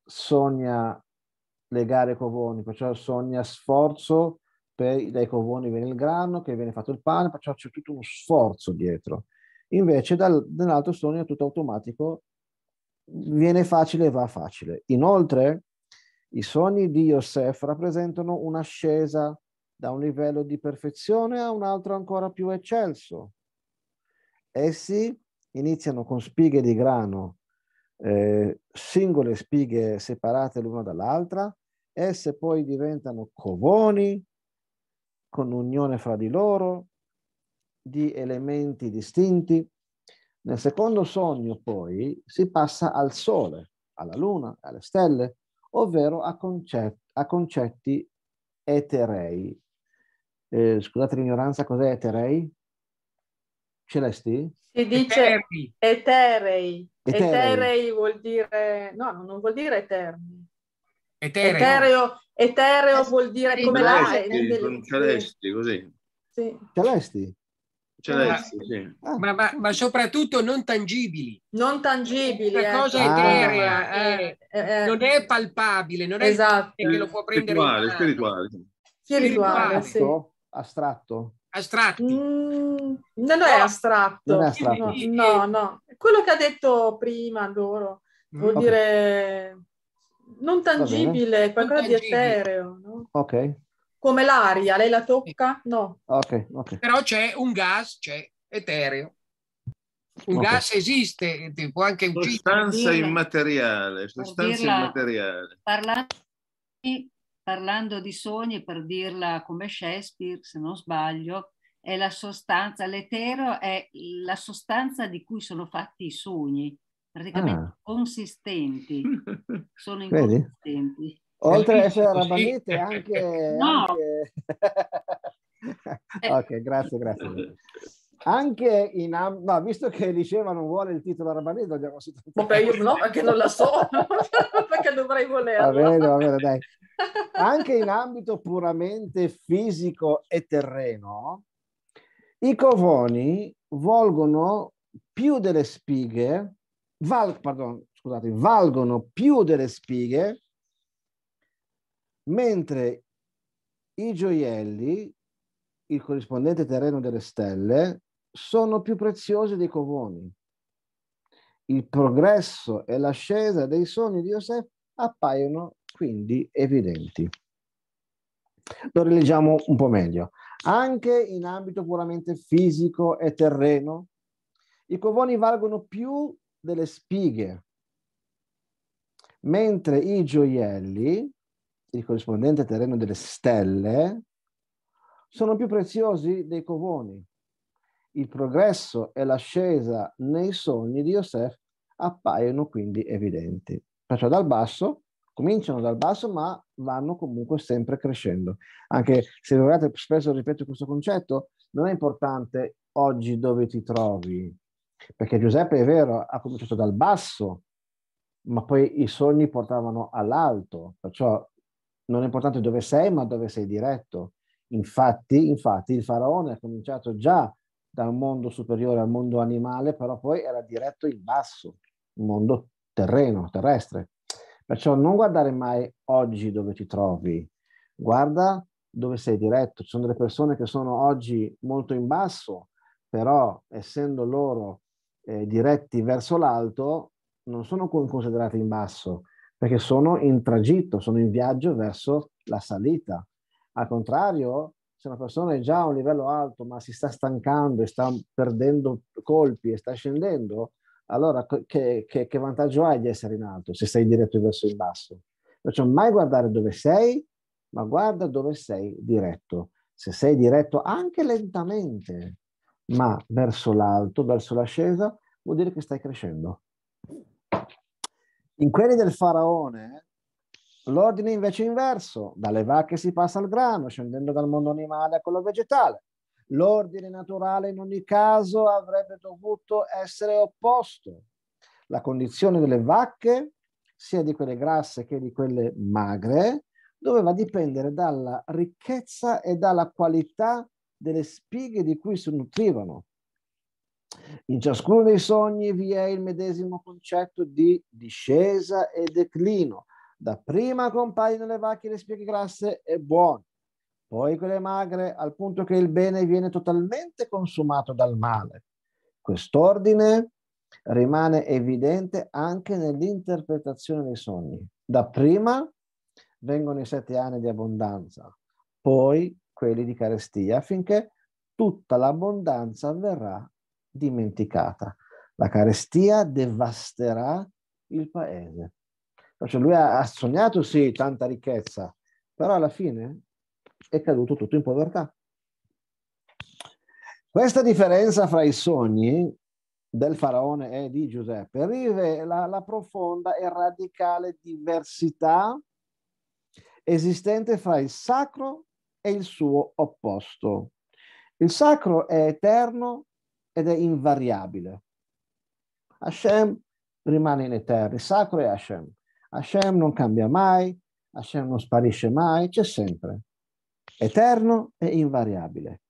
sogna legare gare covoni, perciò sogna sforzo per, dai covoni viene il grano, che viene fatto il pane, perciò c'è tutto uno sforzo dietro. Invece dal, dall'altro sogno tutto automatico viene facile e va facile. Inoltre i sogni di Yosef rappresentano un'ascesa da un livello di perfezione a un altro ancora più eccelso. Essi iniziano con spighe di grano, eh, singole spighe separate l'una dall'altra, esse poi diventano covoni con unione fra di loro di elementi distinti. Nel secondo sogno poi si passa al sole, alla luna, alle stelle, ovvero a, concet- a concetti eterei eh, scusate l'ignoranza, cos'è eterei? Celesti? Si dice eterei. eterei. Eterei. eterei vuol dire, no, non vuol dire eterni. Etereo. Etereo, etereo vuol dire come celesti, celesti, così. Sì. Celesti? Celesti, ma, sì. Ah. Ma, ma, ma, soprattutto non tangibili. Non tangibili. La cosa eh. eterea, ah. Eh eh, eh, eh, non è palpabile, non è esatto. che lo può prendere spirituale, in mano. Spirituale. Spirituale, spirituale sì astratto? Astratti. Mm, non è astratto. Non è astratto. No, no, Quello che ha detto prima loro mm. vuol okay. dire non tangibile, qualcosa non di etereo. No? Ok. Come l'aria, lei la tocca? No. Ok, ok. Però c'è un gas, c'è etereo. Un okay. gas esiste, può anche uccidere. Sostanza immateriale, sostanza immateriale. Parlando di parlando di sogni, per dirla come Shakespeare, se non sbaglio, è la sostanza, l'etero è la sostanza di cui sono fatti i sogni, praticamente ah. consistenti, sono inconsistenti. Oltre ad essere rabanete anche... No! anche... Eh. ok, grazie, grazie anche in no, visto che diceva non vuole il titolo Armanedo, andiamo su. Vabbè, io no, perché non la so, perché dovrei volerlo. Va bene, va bene, dai. Anche in ambito puramente fisico e terreno, i covoni volgono più delle spighe, val, pardon, scusate, valgono più delle spighe, mentre i gioielli il corrispondente terreno delle stelle sono più preziosi dei covoni. Il progresso e l'ascesa dei sogni di Yosef appaiono quindi evidenti. Lo rileggiamo un po' meglio. Anche in ambito puramente fisico e terreno, i covoni valgono più delle spighe, mentre i gioielli, il corrispondente terreno delle stelle, sono più preziosi dei covoni il progresso e l'ascesa nei sogni di Yosef appaiono quindi evidenti. Perciò dal basso, cominciano dal basso ma vanno comunque sempre crescendo. Anche se guardate, spesso ripeto questo concetto, non è importante oggi dove ti trovi, perché Giuseppe è vero, ha cominciato dal basso, ma poi i sogni portavano all'alto, perciò non è importante dove sei ma dove sei diretto. Infatti, infatti il faraone ha cominciato già dal mondo superiore al mondo animale, però poi era diretto in basso, il mondo terreno, terrestre. Perciò non guardare mai oggi dove ti trovi, guarda dove sei diretto. Ci sono delle persone che sono oggi molto in basso, però essendo loro eh, diretti verso l'alto, non sono considerati in basso, perché sono in tragitto, sono in viaggio verso la salita. Al contrario, se una persona è già a un livello alto ma si sta stancando e sta perdendo colpi e sta scendendo, allora che, che, che vantaggio hai di essere in alto se sei diretto verso il basso? Perciò mai guardare dove sei, ma guarda dove sei diretto. Se sei diretto anche lentamente, ma verso l'alto, verso l'ascesa, vuol dire che stai crescendo. In quelli del faraone, L'ordine invece è inverso, dalle vacche si passa al grano, scendendo dal mondo animale a quello vegetale. L'ordine naturale in ogni caso avrebbe dovuto essere opposto. La condizione delle vacche, sia di quelle grasse che di quelle magre, doveva dipendere dalla ricchezza e dalla qualità delle spighe di cui si nutrivano. In ciascuno dei sogni vi è il medesimo concetto di discesa e declino, Dapprima compaiono le vacche e le spieche grasse e buone, poi quelle magre, al punto che il bene viene totalmente consumato dal male. Quest'ordine rimane evidente anche nell'interpretazione dei sogni. Dapprima vengono i sette anni di abbondanza, poi quelli di carestia, finché tutta l'abbondanza verrà dimenticata. La carestia devasterà il paese. Cioè lui ha, ha sognato, sì, tanta ricchezza, però alla fine è caduto tutto in povertà. Questa differenza fra i sogni del faraone e di Giuseppe rivela la profonda e radicale diversità esistente fra il sacro e il suo opposto. Il sacro è eterno ed è invariabile. Hashem rimane in eterno, il sacro è Hashem. Hashem non cambia mai, Hashem non sparisce mai, c'è sempre. Eterno e invariabile.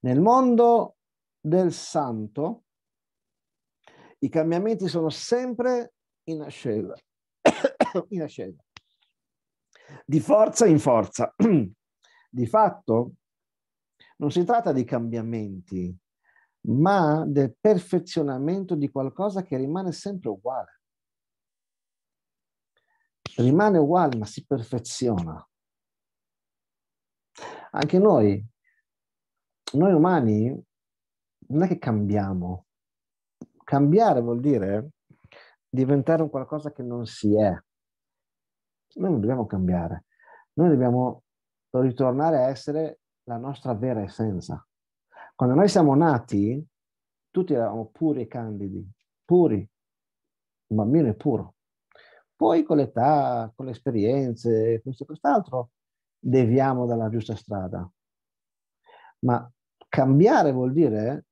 Nel mondo del santo i cambiamenti sono sempre in ascesa, in ascesa. di forza in forza. di fatto non si tratta di cambiamenti, ma del perfezionamento di qualcosa che rimane sempre uguale rimane uguale ma si perfeziona. Anche noi, noi umani, non è che cambiamo. Cambiare vuol dire diventare un qualcosa che non si è. Noi non dobbiamo cambiare, noi dobbiamo ritornare a essere la nostra vera essenza. Quando noi siamo nati, tutti eravamo puri e candidi, puri. Un bambino è puro, poi con l'età, con le esperienze, questo e quest'altro, deviamo dalla giusta strada. Ma cambiare vuol dire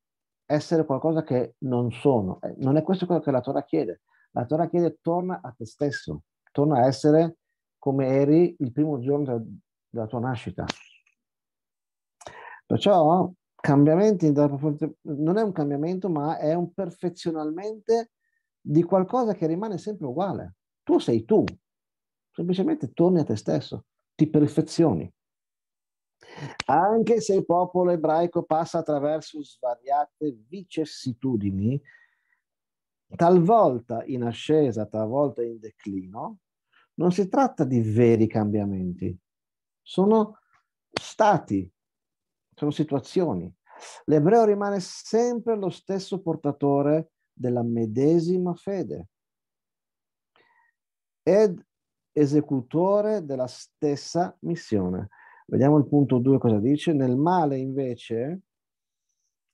essere qualcosa che non sono. Eh, non è questo quello che la Torah chiede. La Torah chiede torna a te stesso, torna a essere come eri il primo giorno della tua nascita. Perciò cambiamenti non è un cambiamento, ma è un perfezionalmente di qualcosa che rimane sempre uguale tu sei tu, semplicemente torni a te stesso, ti perfezioni. Anche se il popolo ebraico passa attraverso svariate vicissitudini, talvolta in ascesa, talvolta in declino, non si tratta di veri cambiamenti, sono stati, sono situazioni. L'ebreo rimane sempre lo stesso portatore della medesima fede, ed esecutore della stessa missione. Vediamo il punto 2 cosa dice. Nel male invece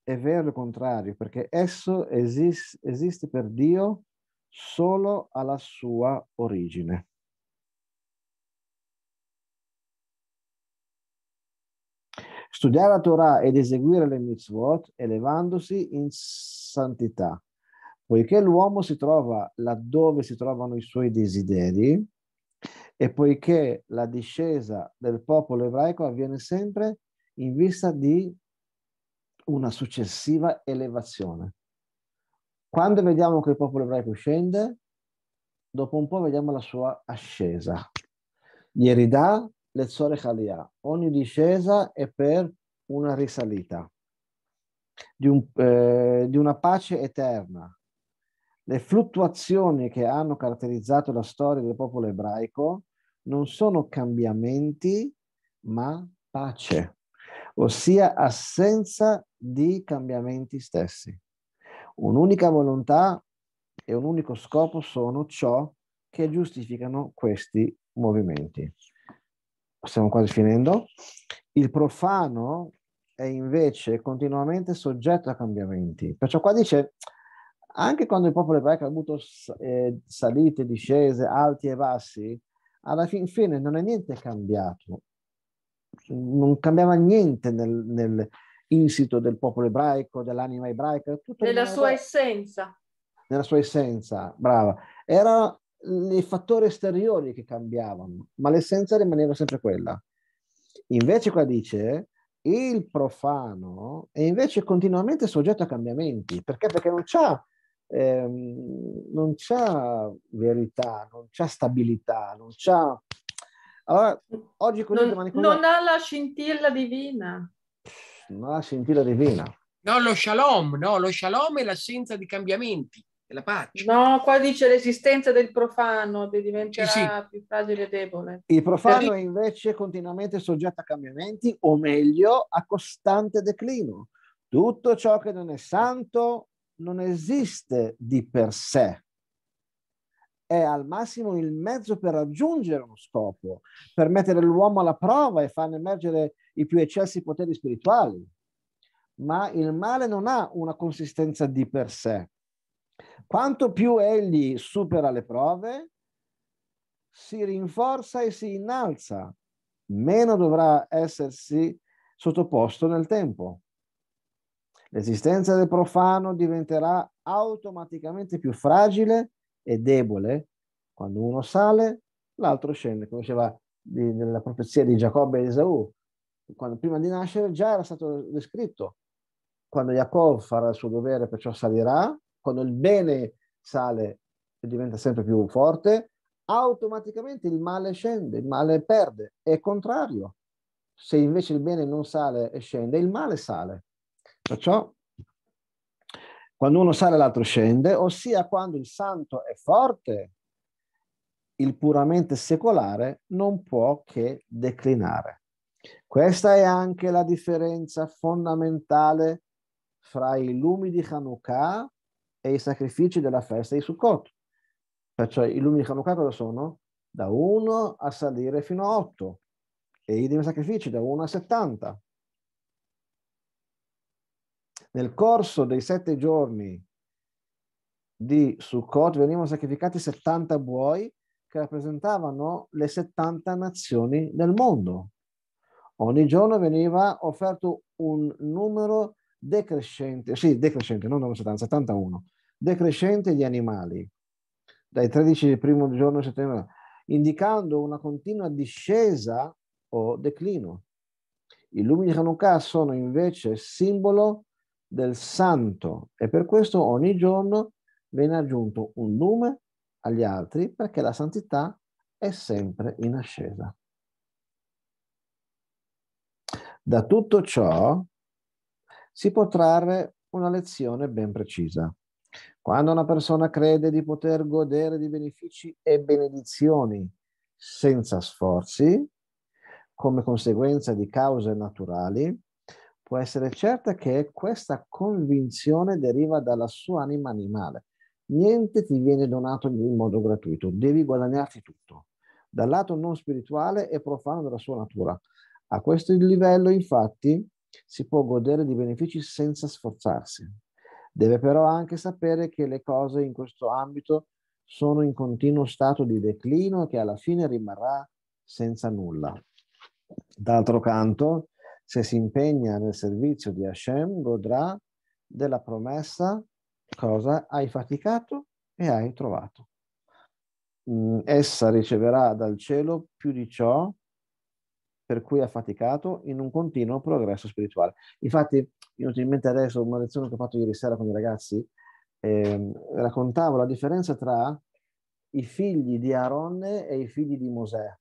è vero il contrario, perché esso esiste, esiste per Dio solo alla sua origine. Studiare la Torah ed eseguire le mitzvot elevandosi in santità Poiché l'uomo si trova laddove si trovano i suoi desideri e poiché la discesa del popolo ebraico avviene sempre in vista di una successiva elevazione. Quando vediamo che il popolo ebraico scende, dopo un po' vediamo la sua ascesa. Yeridà, Lezzore Khalia. Ogni discesa è per una risalita, di, un, eh, di una pace eterna, le fluttuazioni che hanno caratterizzato la storia del popolo ebraico non sono cambiamenti, ma pace, ossia assenza di cambiamenti stessi. Un'unica volontà e un unico scopo sono ciò che giustificano questi movimenti. Stiamo quasi finendo. Il profano è invece continuamente soggetto a cambiamenti. Perciò qua dice anche quando il popolo ebraico ha avuto eh, salite, discese, alti e bassi, alla fin fine non è niente cambiato. Non cambiava niente nel, nel insito del popolo ebraico, dell'anima ebraica. nella sua ebraico. essenza. Nella sua essenza, brava. Erano i fattori esteriori che cambiavano, ma l'essenza rimaneva sempre quella. Invece qua dice il profano è invece continuamente soggetto a cambiamenti. Perché? Perché non c'ha eh, non c'è verità, non c'è stabilità, non c'è... Allora, oggi così, non, domani con Non ha la scintilla divina. Non ha la scintilla divina. No, lo shalom, no, lo shalom è l'assenza di cambiamenti, è la pace. No, qua dice l'esistenza del profano diventerà sì, sì. più fragile e debole. Il profano è invece continuamente soggetto a cambiamenti, o meglio, a costante declino. Tutto ciò che non è santo non esiste di per sé, è al massimo il mezzo per raggiungere uno scopo, per mettere l'uomo alla prova e farne emergere i più eccessi poteri spirituali. Ma il male non ha una consistenza di per sé. Quanto più egli supera le prove, si rinforza e si innalza, meno dovrà essersi sottoposto nel tempo. L'esistenza del profano diventerà automaticamente più fragile e debole quando uno sale, l'altro scende, come diceva di, nella profezia di Giacobbe e Esaù, quando, prima di nascere già era stato descritto. Quando Jacob farà il suo dovere, perciò salirà, quando il bene sale e diventa sempre più forte, automaticamente il male scende, il male perde, è contrario. Se invece il bene non sale e scende, il male sale. Detto ciò, quando uno sale l'altro scende, ossia quando il santo è forte, il puramente secolare non può che declinare. Questa è anche la differenza fondamentale fra i lumi di Hanukkah e i sacrifici della festa di Sukkot. Perciò i lumi di Hanukkah cosa sono? Da 1 a salire fino a 8 e i sacrifici da 1 a 70. Nel corso dei sette giorni di Sukkot venivano sacrificati 70 buoi che rappresentavano le 70 nazioni del mondo. Ogni giorno veniva offerto un numero decrescente, sì, decrescente, non 70, 71, decrescente di animali, dai 13 del primo giorno di settembre, indicando una continua discesa o declino. I lumi di Hanukkah sono invece simbolo del santo e per questo ogni giorno viene aggiunto un nome agli altri perché la santità è sempre in ascesa. Da tutto ciò si può trarre una lezione ben precisa. Quando una persona crede di poter godere di benefici e benedizioni senza sforzi, come conseguenza di cause naturali, può essere certa che questa convinzione deriva dalla sua anima animale. Niente ti viene donato in modo gratuito, devi guadagnarti tutto, dal lato non spirituale e profano della sua natura. A questo livello, infatti, si può godere di benefici senza sforzarsi. Deve però anche sapere che le cose in questo ambito sono in continuo stato di declino e che alla fine rimarrà senza nulla. D'altro canto, se si impegna nel servizio di Hashem, godrà della promessa cosa hai faticato e hai trovato. Mm, essa riceverà dal cielo più di ciò per cui ha faticato in un continuo progresso spirituale. Infatti, inutilmente adesso, una lezione che ho fatto ieri sera con i ragazzi, eh, raccontavo la differenza tra i figli di Aaron e i figli di Mosè.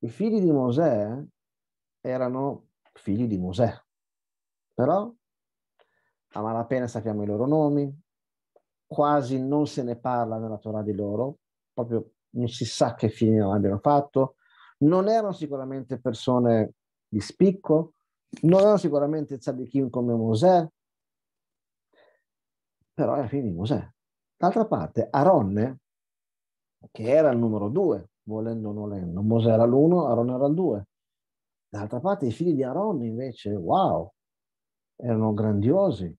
I figli di Mosè erano figli di Mosè. Però a malapena sappiamo i loro nomi, quasi non se ne parla nella Torah di loro, proprio non si sa che fine abbiano fatto, non erano sicuramente persone di spicco, non erano sicuramente tzadikim come Mosè, però era fine di Mosè. D'altra parte, Aronne, che era il numero due, volendo o non volendo, Mosè era l'uno, Aronne era il due, D'altra parte i figli di Aaron invece, wow, erano grandiosi,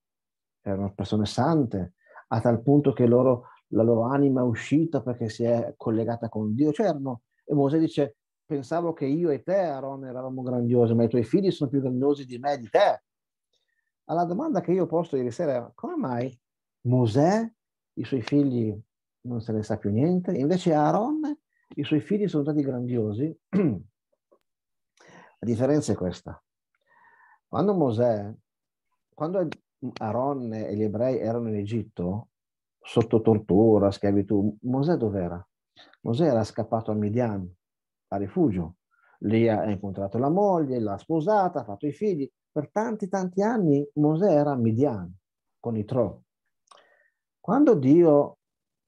erano persone sante, a tal punto che loro, la loro anima è uscita perché si è collegata con Dio. Cioè erano, e Mosè dice, pensavo che io e te, Aaron, eravamo grandiosi, ma i tuoi figli sono più grandiosi di me di te. Alla domanda che io ho posto ieri sera, come mai Mosè, i suoi figli non se ne sa più niente, invece Aaron, i suoi figli sono stati grandiosi, La differenza è questa. Quando Mosè, quando Aaron e gli ebrei erano in Egitto, sotto tortura, schiavitù, Mosè dov'era? Mosè era scappato a Midian, a rifugio. Lì ha incontrato la moglie, l'ha sposata, ha fatto i figli. Per tanti, tanti anni Mosè era a Midian, con i tro. Quando Dio,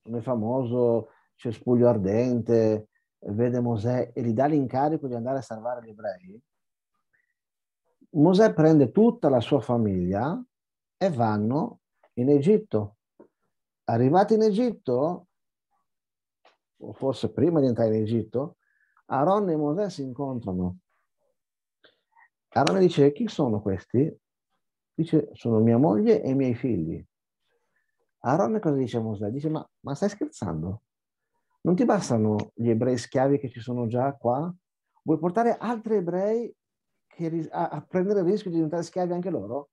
nel famoso cespuglio ardente, vede Mosè e gli dà l'incarico di andare a salvare gli ebrei, Mosè prende tutta la sua famiglia e vanno in Egitto. Arrivati in Egitto, o forse prima di entrare in Egitto, Aaron e Mosè si incontrano. Aaron dice, chi sono questi? Dice, sono mia moglie e i miei figli. Aaron cosa dice a Mosè? Dice, ma, ma stai scherzando? Non ti bastano gli ebrei schiavi che ci sono già qua? Vuoi portare altri ebrei che, a, a, prendere il rischio di diventare schiavi anche loro?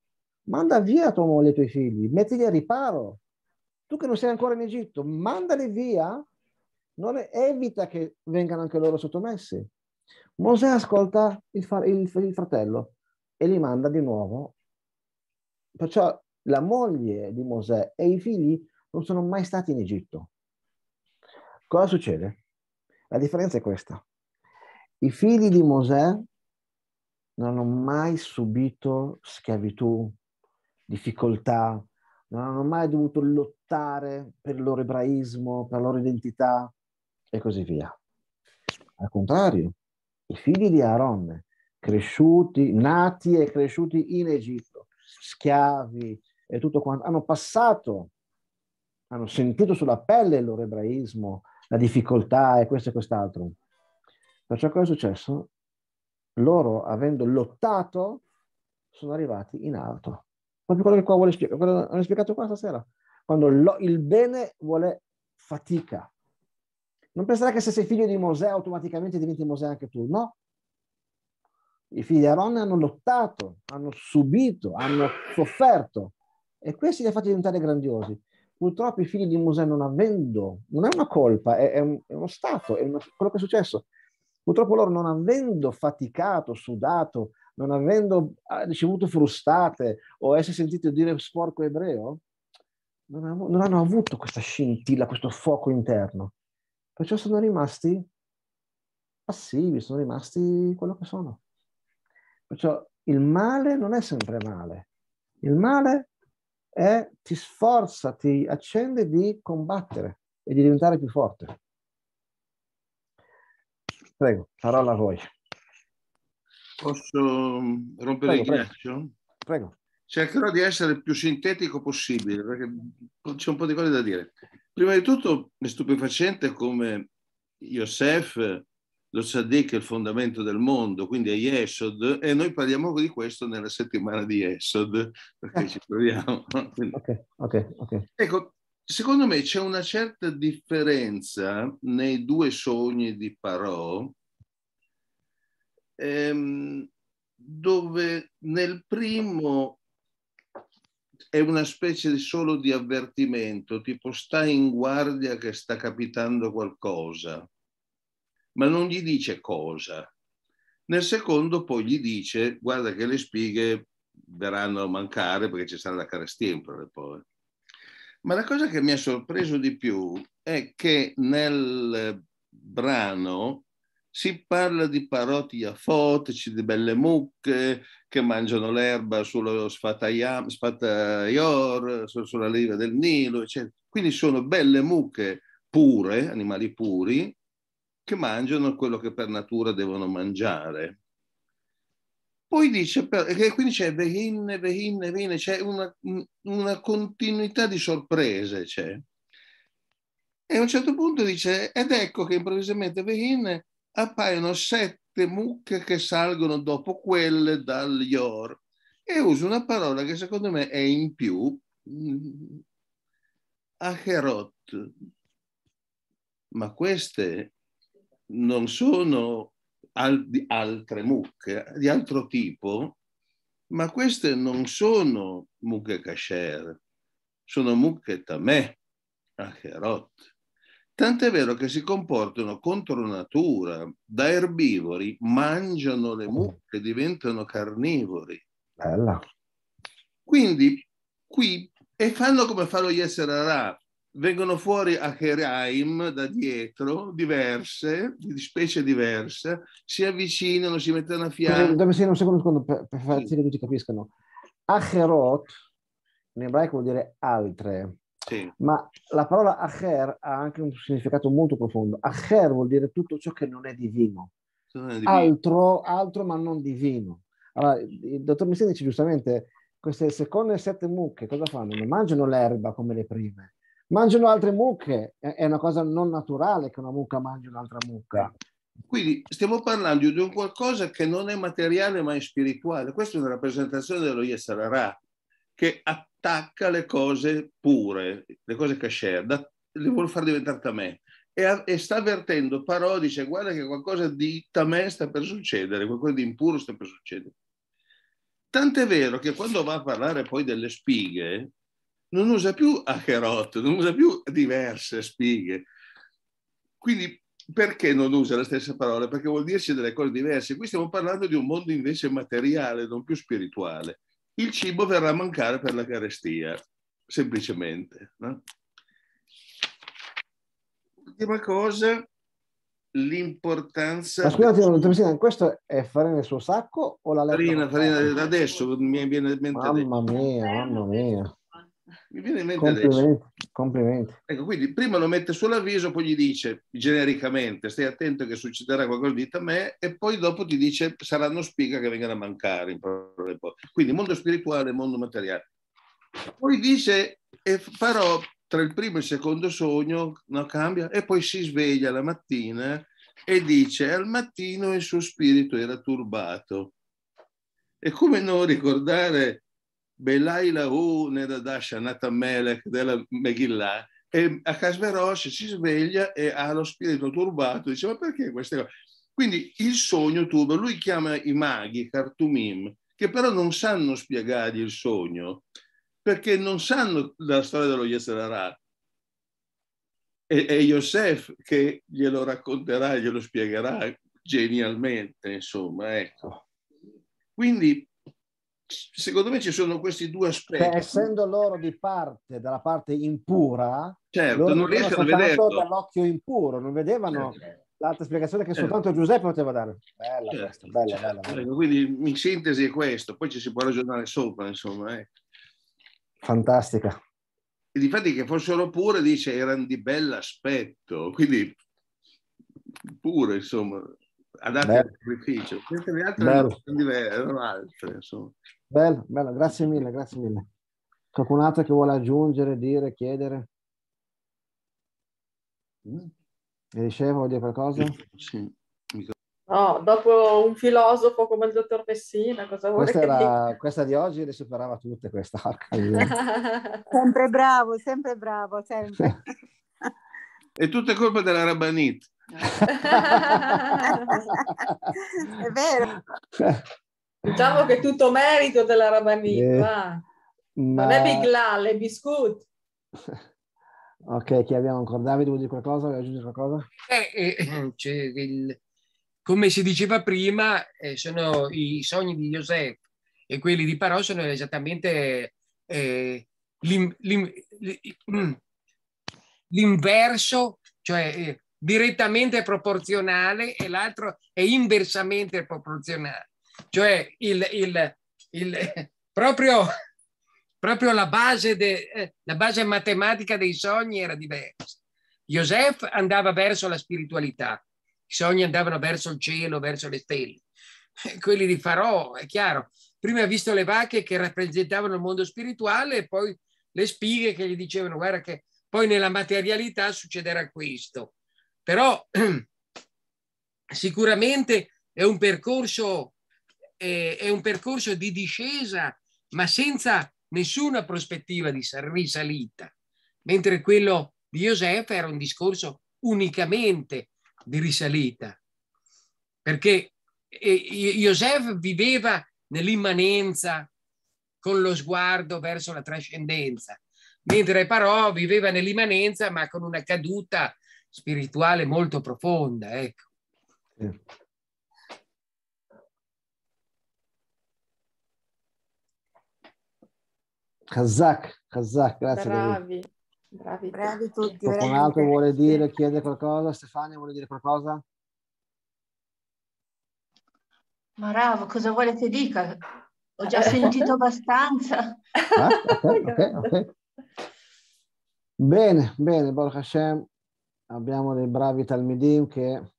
Manda via tua moglie e i tuoi figli, mettili a riparo. Tu che non sei ancora in Egitto, mandali via, non evita che vengano anche loro sottomessi. Mosè ascolta il, far, il, il fratello e li manda di nuovo. Perciò la moglie di Mosè e i figli non sono mai stati in Egitto. Cosa succede? La differenza è questa. I figli di Mosè non hanno mai subito schiavitù, difficoltà, non hanno mai dovuto lottare per il loro ebraismo, per la loro identità e così via. Al contrario, i figli di Aaron, cresciuti, nati e cresciuti in Egitto, schiavi e tutto quanto, hanno passato, hanno sentito sulla pelle il loro ebraismo, la difficoltà e questo e quest'altro. Perciò cosa è successo? Loro, avendo lottato, sono arrivati in alto. Proprio quello che qua vuole spiegare, quello hanno spiegato qua stasera. Quando lo, il bene vuole fatica. Non pensare che se sei figlio di Mosè automaticamente diventi Mosè anche tu, no? I figli di Aaron hanno lottato, hanno subito, hanno sofferto e questi li ha fatti diventare grandiosi purtroppo i figli di Mosè non avendo, non è una colpa, è, è, un, è uno stato, è una, quello che è successo. Purtroppo loro non avendo faticato, sudato, non avendo ah, ricevuto frustate o esser sentito dire sporco ebreo, non, av- non hanno avuto questa scintilla, questo fuoco interno. Perciò sono rimasti passivi, sono rimasti quello che sono. Perciò il male non è sempre male. Il male è ti sforza, ti accende di combattere e di diventare più forte. Prego, parola a voi. Posso mm, rompere prego, il ghiaccio? Prego. prego. Cercherò di essere il più sintetico possibile perché c'è un po' di cose da dire. Prima di tutto è stupefacente come Yosef lo tzaddik è il fondamento del mondo, quindi è Yesod, e noi parliamo di questo nella settimana di Yesod, perché eh. ci troviamo. okay, okay, okay. Ecco, secondo me c'è una certa differenza nei due sogni di Parò, ehm, dove nel primo è una specie di solo di avvertimento, tipo sta in guardia che sta capitando qualcosa ma non gli dice cosa. Nel secondo poi gli dice, guarda che le spighe verranno a mancare perché ci sarà la carestiempole poi. Ma la cosa che mi ha sorpreso di più è che nel brano si parla di parotti a fotici, di belle mucche che mangiano l'erba sullo sfataiam, sfataior, sulla riva del Nilo, eccetera. Quindi sono belle mucche pure, animali puri, che mangiano quello che per natura devono mangiare. Poi dice, e quindi c'è vehinne, vehinne, vehinne, c'è una, una, continuità di sorprese. C'è. E a un certo punto dice, ed ecco che improvvisamente vehinne appaiono sette mucche che salgono dopo quelle dal yor. E usa una parola che secondo me è in più, mm, acherot. Ma queste non sono al, altre mucche, di altro tipo, ma queste non sono mucche kasher, sono mucche tamè, acherot. Tant'è vero che si comportano contro natura, da erbivori mangiano le mucche, diventano carnivori. Bella. Quindi qui, e fanno come fanno gli esseri arabbi, vengono fuori a Heraim da dietro, diverse, di specie diverse, si avvicinano, si mettono a fianco. Dammi un secondo, secondo per, per far sì. che tutti capiscano. Acherot in ebraico vuol dire altre, sì. ma la parola acher ha anche un significato molto profondo. Acher vuol dire tutto ciò che non è divino, non è divino. Altro, altro ma non divino. Allora, il dottor Messina dice giustamente, queste seconde sette mucche cosa fanno? Non mangiano l'erba come le prime, mangiano altre mucche, è una cosa non naturale che una mucca mangi un'altra mucca. Eh. Quindi stiamo parlando di un qualcosa che non è materiale ma è spirituale. Questa è una rappresentazione dello Yeserara che attacca le cose pure, le cose kasher, le vuole far diventare tamè. E, e sta avvertendo però dice guarda che qualcosa di tamè sta per succedere, qualcosa di impuro sta per succedere. Tant'è vero che quando va a parlare poi delle spighe, non usa più Acherot, non usa più diverse spighe. Quindi perché non usa la stessa parola? Perché vuol dirci delle cose diverse. Qui stiamo parlando di un mondo invece materiale, non più spirituale. Il cibo verrà a mancare per la carestia, semplicemente. No? Ultima cosa, l'importanza... Ma scusate, del... Presidente, questo è farina del suo sacco o la farina, farina, adesso mi viene in mente... Mamma mia, mamma mia. Mi viene in mente complimenti, adesso. Complimenti. Ecco, quindi prima lo mette sull'avviso, poi gli dice genericamente stai attento che succederà qualcosa di a me e poi dopo ti dice saranno spiga che vengono a mancare. Quindi mondo spirituale e mondo materiale. Poi dice e farò tra il primo e il secondo sogno, no, cambia, e poi si sveglia la mattina e dice al mattino il suo spirito era turbato. E come non ricordare בלילה הוא נדדה שנת המלך כדי למגילה, e Casverosh si sveglia e ha lo spirito turbato, dice ma perché queste cose? Quindi il sogno turba, lui chiama i maghi, Kartumim, che però non sanno spiegargli il sogno, perché non sanno la storia dello Yeserarà. E, e Yosef che glielo racconterà, glielo spiegherà genialmente, insomma, ecco. Quindi secondo me ci sono questi due aspetti. Cioè, essendo loro di parte, dalla parte impura, certo, non riescono a vedere dall'occhio impuro, non vedevano certo. l'altra spiegazione che certo. soltanto Giuseppe poteva dare. Bella certo. questa, bella, bella, certo. bella. Quindi in sintesi è questo, poi ci si può ragionare sopra, insomma. Eh. Fantastica. E difatti che fossero pure, dice, erano di bell'aspetto, quindi pure, insomma adatte al sacrificio, mentre le altre sono diverse, altre, insomma. Bello, bello, grazie mille, grazie mille. Qualcun altro che vuole aggiungere, dire, chiedere? Mm. Eliseo, vuol dire qualcosa? Sì. No, dopo un filosofo come il dottor Messina, cosa vuole questa, era, questa di oggi le superava tutte, questa. sempre bravo, sempre bravo, sempre. È tutta colpa della Rabbanit. È vero. Diciamo che è tutto merito della Rabanì, eh, ma... non è Big Lal, è Biscuit. Ok, chi abbiamo ancora? Davide vuol dire qualcosa? Vuoi aggiungere qualcosa? Eh, eh, cioè, il, come si diceva prima, eh, sono i sogni di Giuseppe e quelli di Parò sono esattamente eh, l'in, l'in, l'in, mm, l'inverso, cioè eh, direttamente proporzionale e l'altro è inversamente proporzionale. Cioè, il, il, il, proprio, proprio la, base de, eh, la base matematica dei sogni era diversa. Joseph andava verso la spiritualità, i sogni andavano verso il cielo, verso le stelle. Quelli di Farò, è chiaro, prima ha visto le vacche che rappresentavano il mondo spirituale e poi le spighe che gli dicevano guarda che poi nella materialità succederà questo. Però sicuramente è un percorso eh, è un percorso di discesa, ma senza nessuna prospettiva di risalita, mentre quello di Giuseppe era un discorso unicamente di risalita, perché Giuseppe viveva nell'immanenza con lo sguardo verso la trascendenza, mentre Parò viveva nell'immanenza ma con una caduta spirituale molto profonda. Ecco. Eh. Kazak, Kazak, grazie. Bravi, bravi, bravi tutti. Qualcun altro vuole dire, chiede qualcosa? Stefania vuole dire qualcosa? Ma Rav, cosa volete dica? Ho già sentito abbastanza. Ah, okay, okay, okay. Bene, bene, Bor Hashem. Abbiamo dei bravi Talmidim che,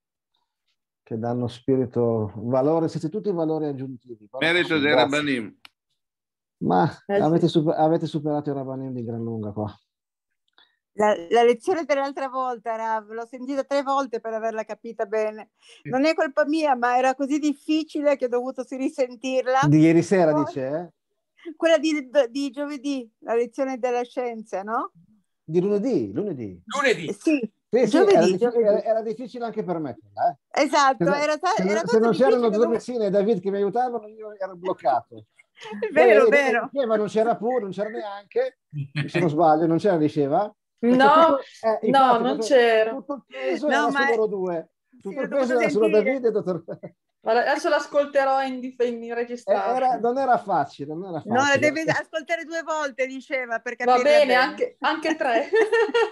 che danno spirito, valore, siete tutti valori aggiuntivi. Baruch Merito dei Rabbanim. Ma eh, avete, super, avete, superato il Rabanem di gran lunga qua. La, la, lezione dell'altra volta, Rav, l'ho sentita tre volte per averla capita bene. Non è colpa mia, ma era così difficile che ho dovuto risentirla. Di ieri sera, Poi, dice? Eh? Quella di, di, giovedì, la lezione della scienza, no? Di lunedì, lunedì. Lunedì? Eh sì. Sì, sì, giovedì, era, difficile, era, era, difficile anche per me. Eh? Esatto, se, era, ta- se, era se non c'erano due messine e David che mi aiutavano, io ero bloccato. È vero, eh, vero. Ma non c'era pure, non c'era neanche, se non sbaglio, non c'era diceva. no, eh, no, non c'era. Tutto il peso no, era ma... su due. Tutto sì, il peso era solo Davide dottor... Adesso l'ascolterò in, in eh, registrato. Era, non era facile, non era facile. No, la devi ascoltare due volte, diceva, perché capire. Va bene, bene. Anche, anche, tre,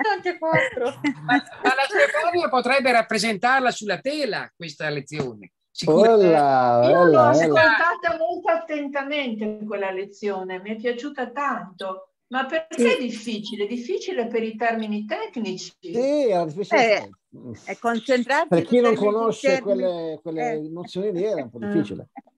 anche quattro. Ma, ma la Stefania potrebbe rappresentarla sulla tela, questa lezione sicuramente... Olla, Io olla, l'ho ascoltata molto attentamente quella lezione, mi è piaciuta tanto. Ma perché sì. è difficile? È difficile per i termini tecnici. Sì, è difficile. Eh, è concentrarsi. Per chi non conosce quelle, quelle eh. emozioni lì era un po' ah. difficile. Eh.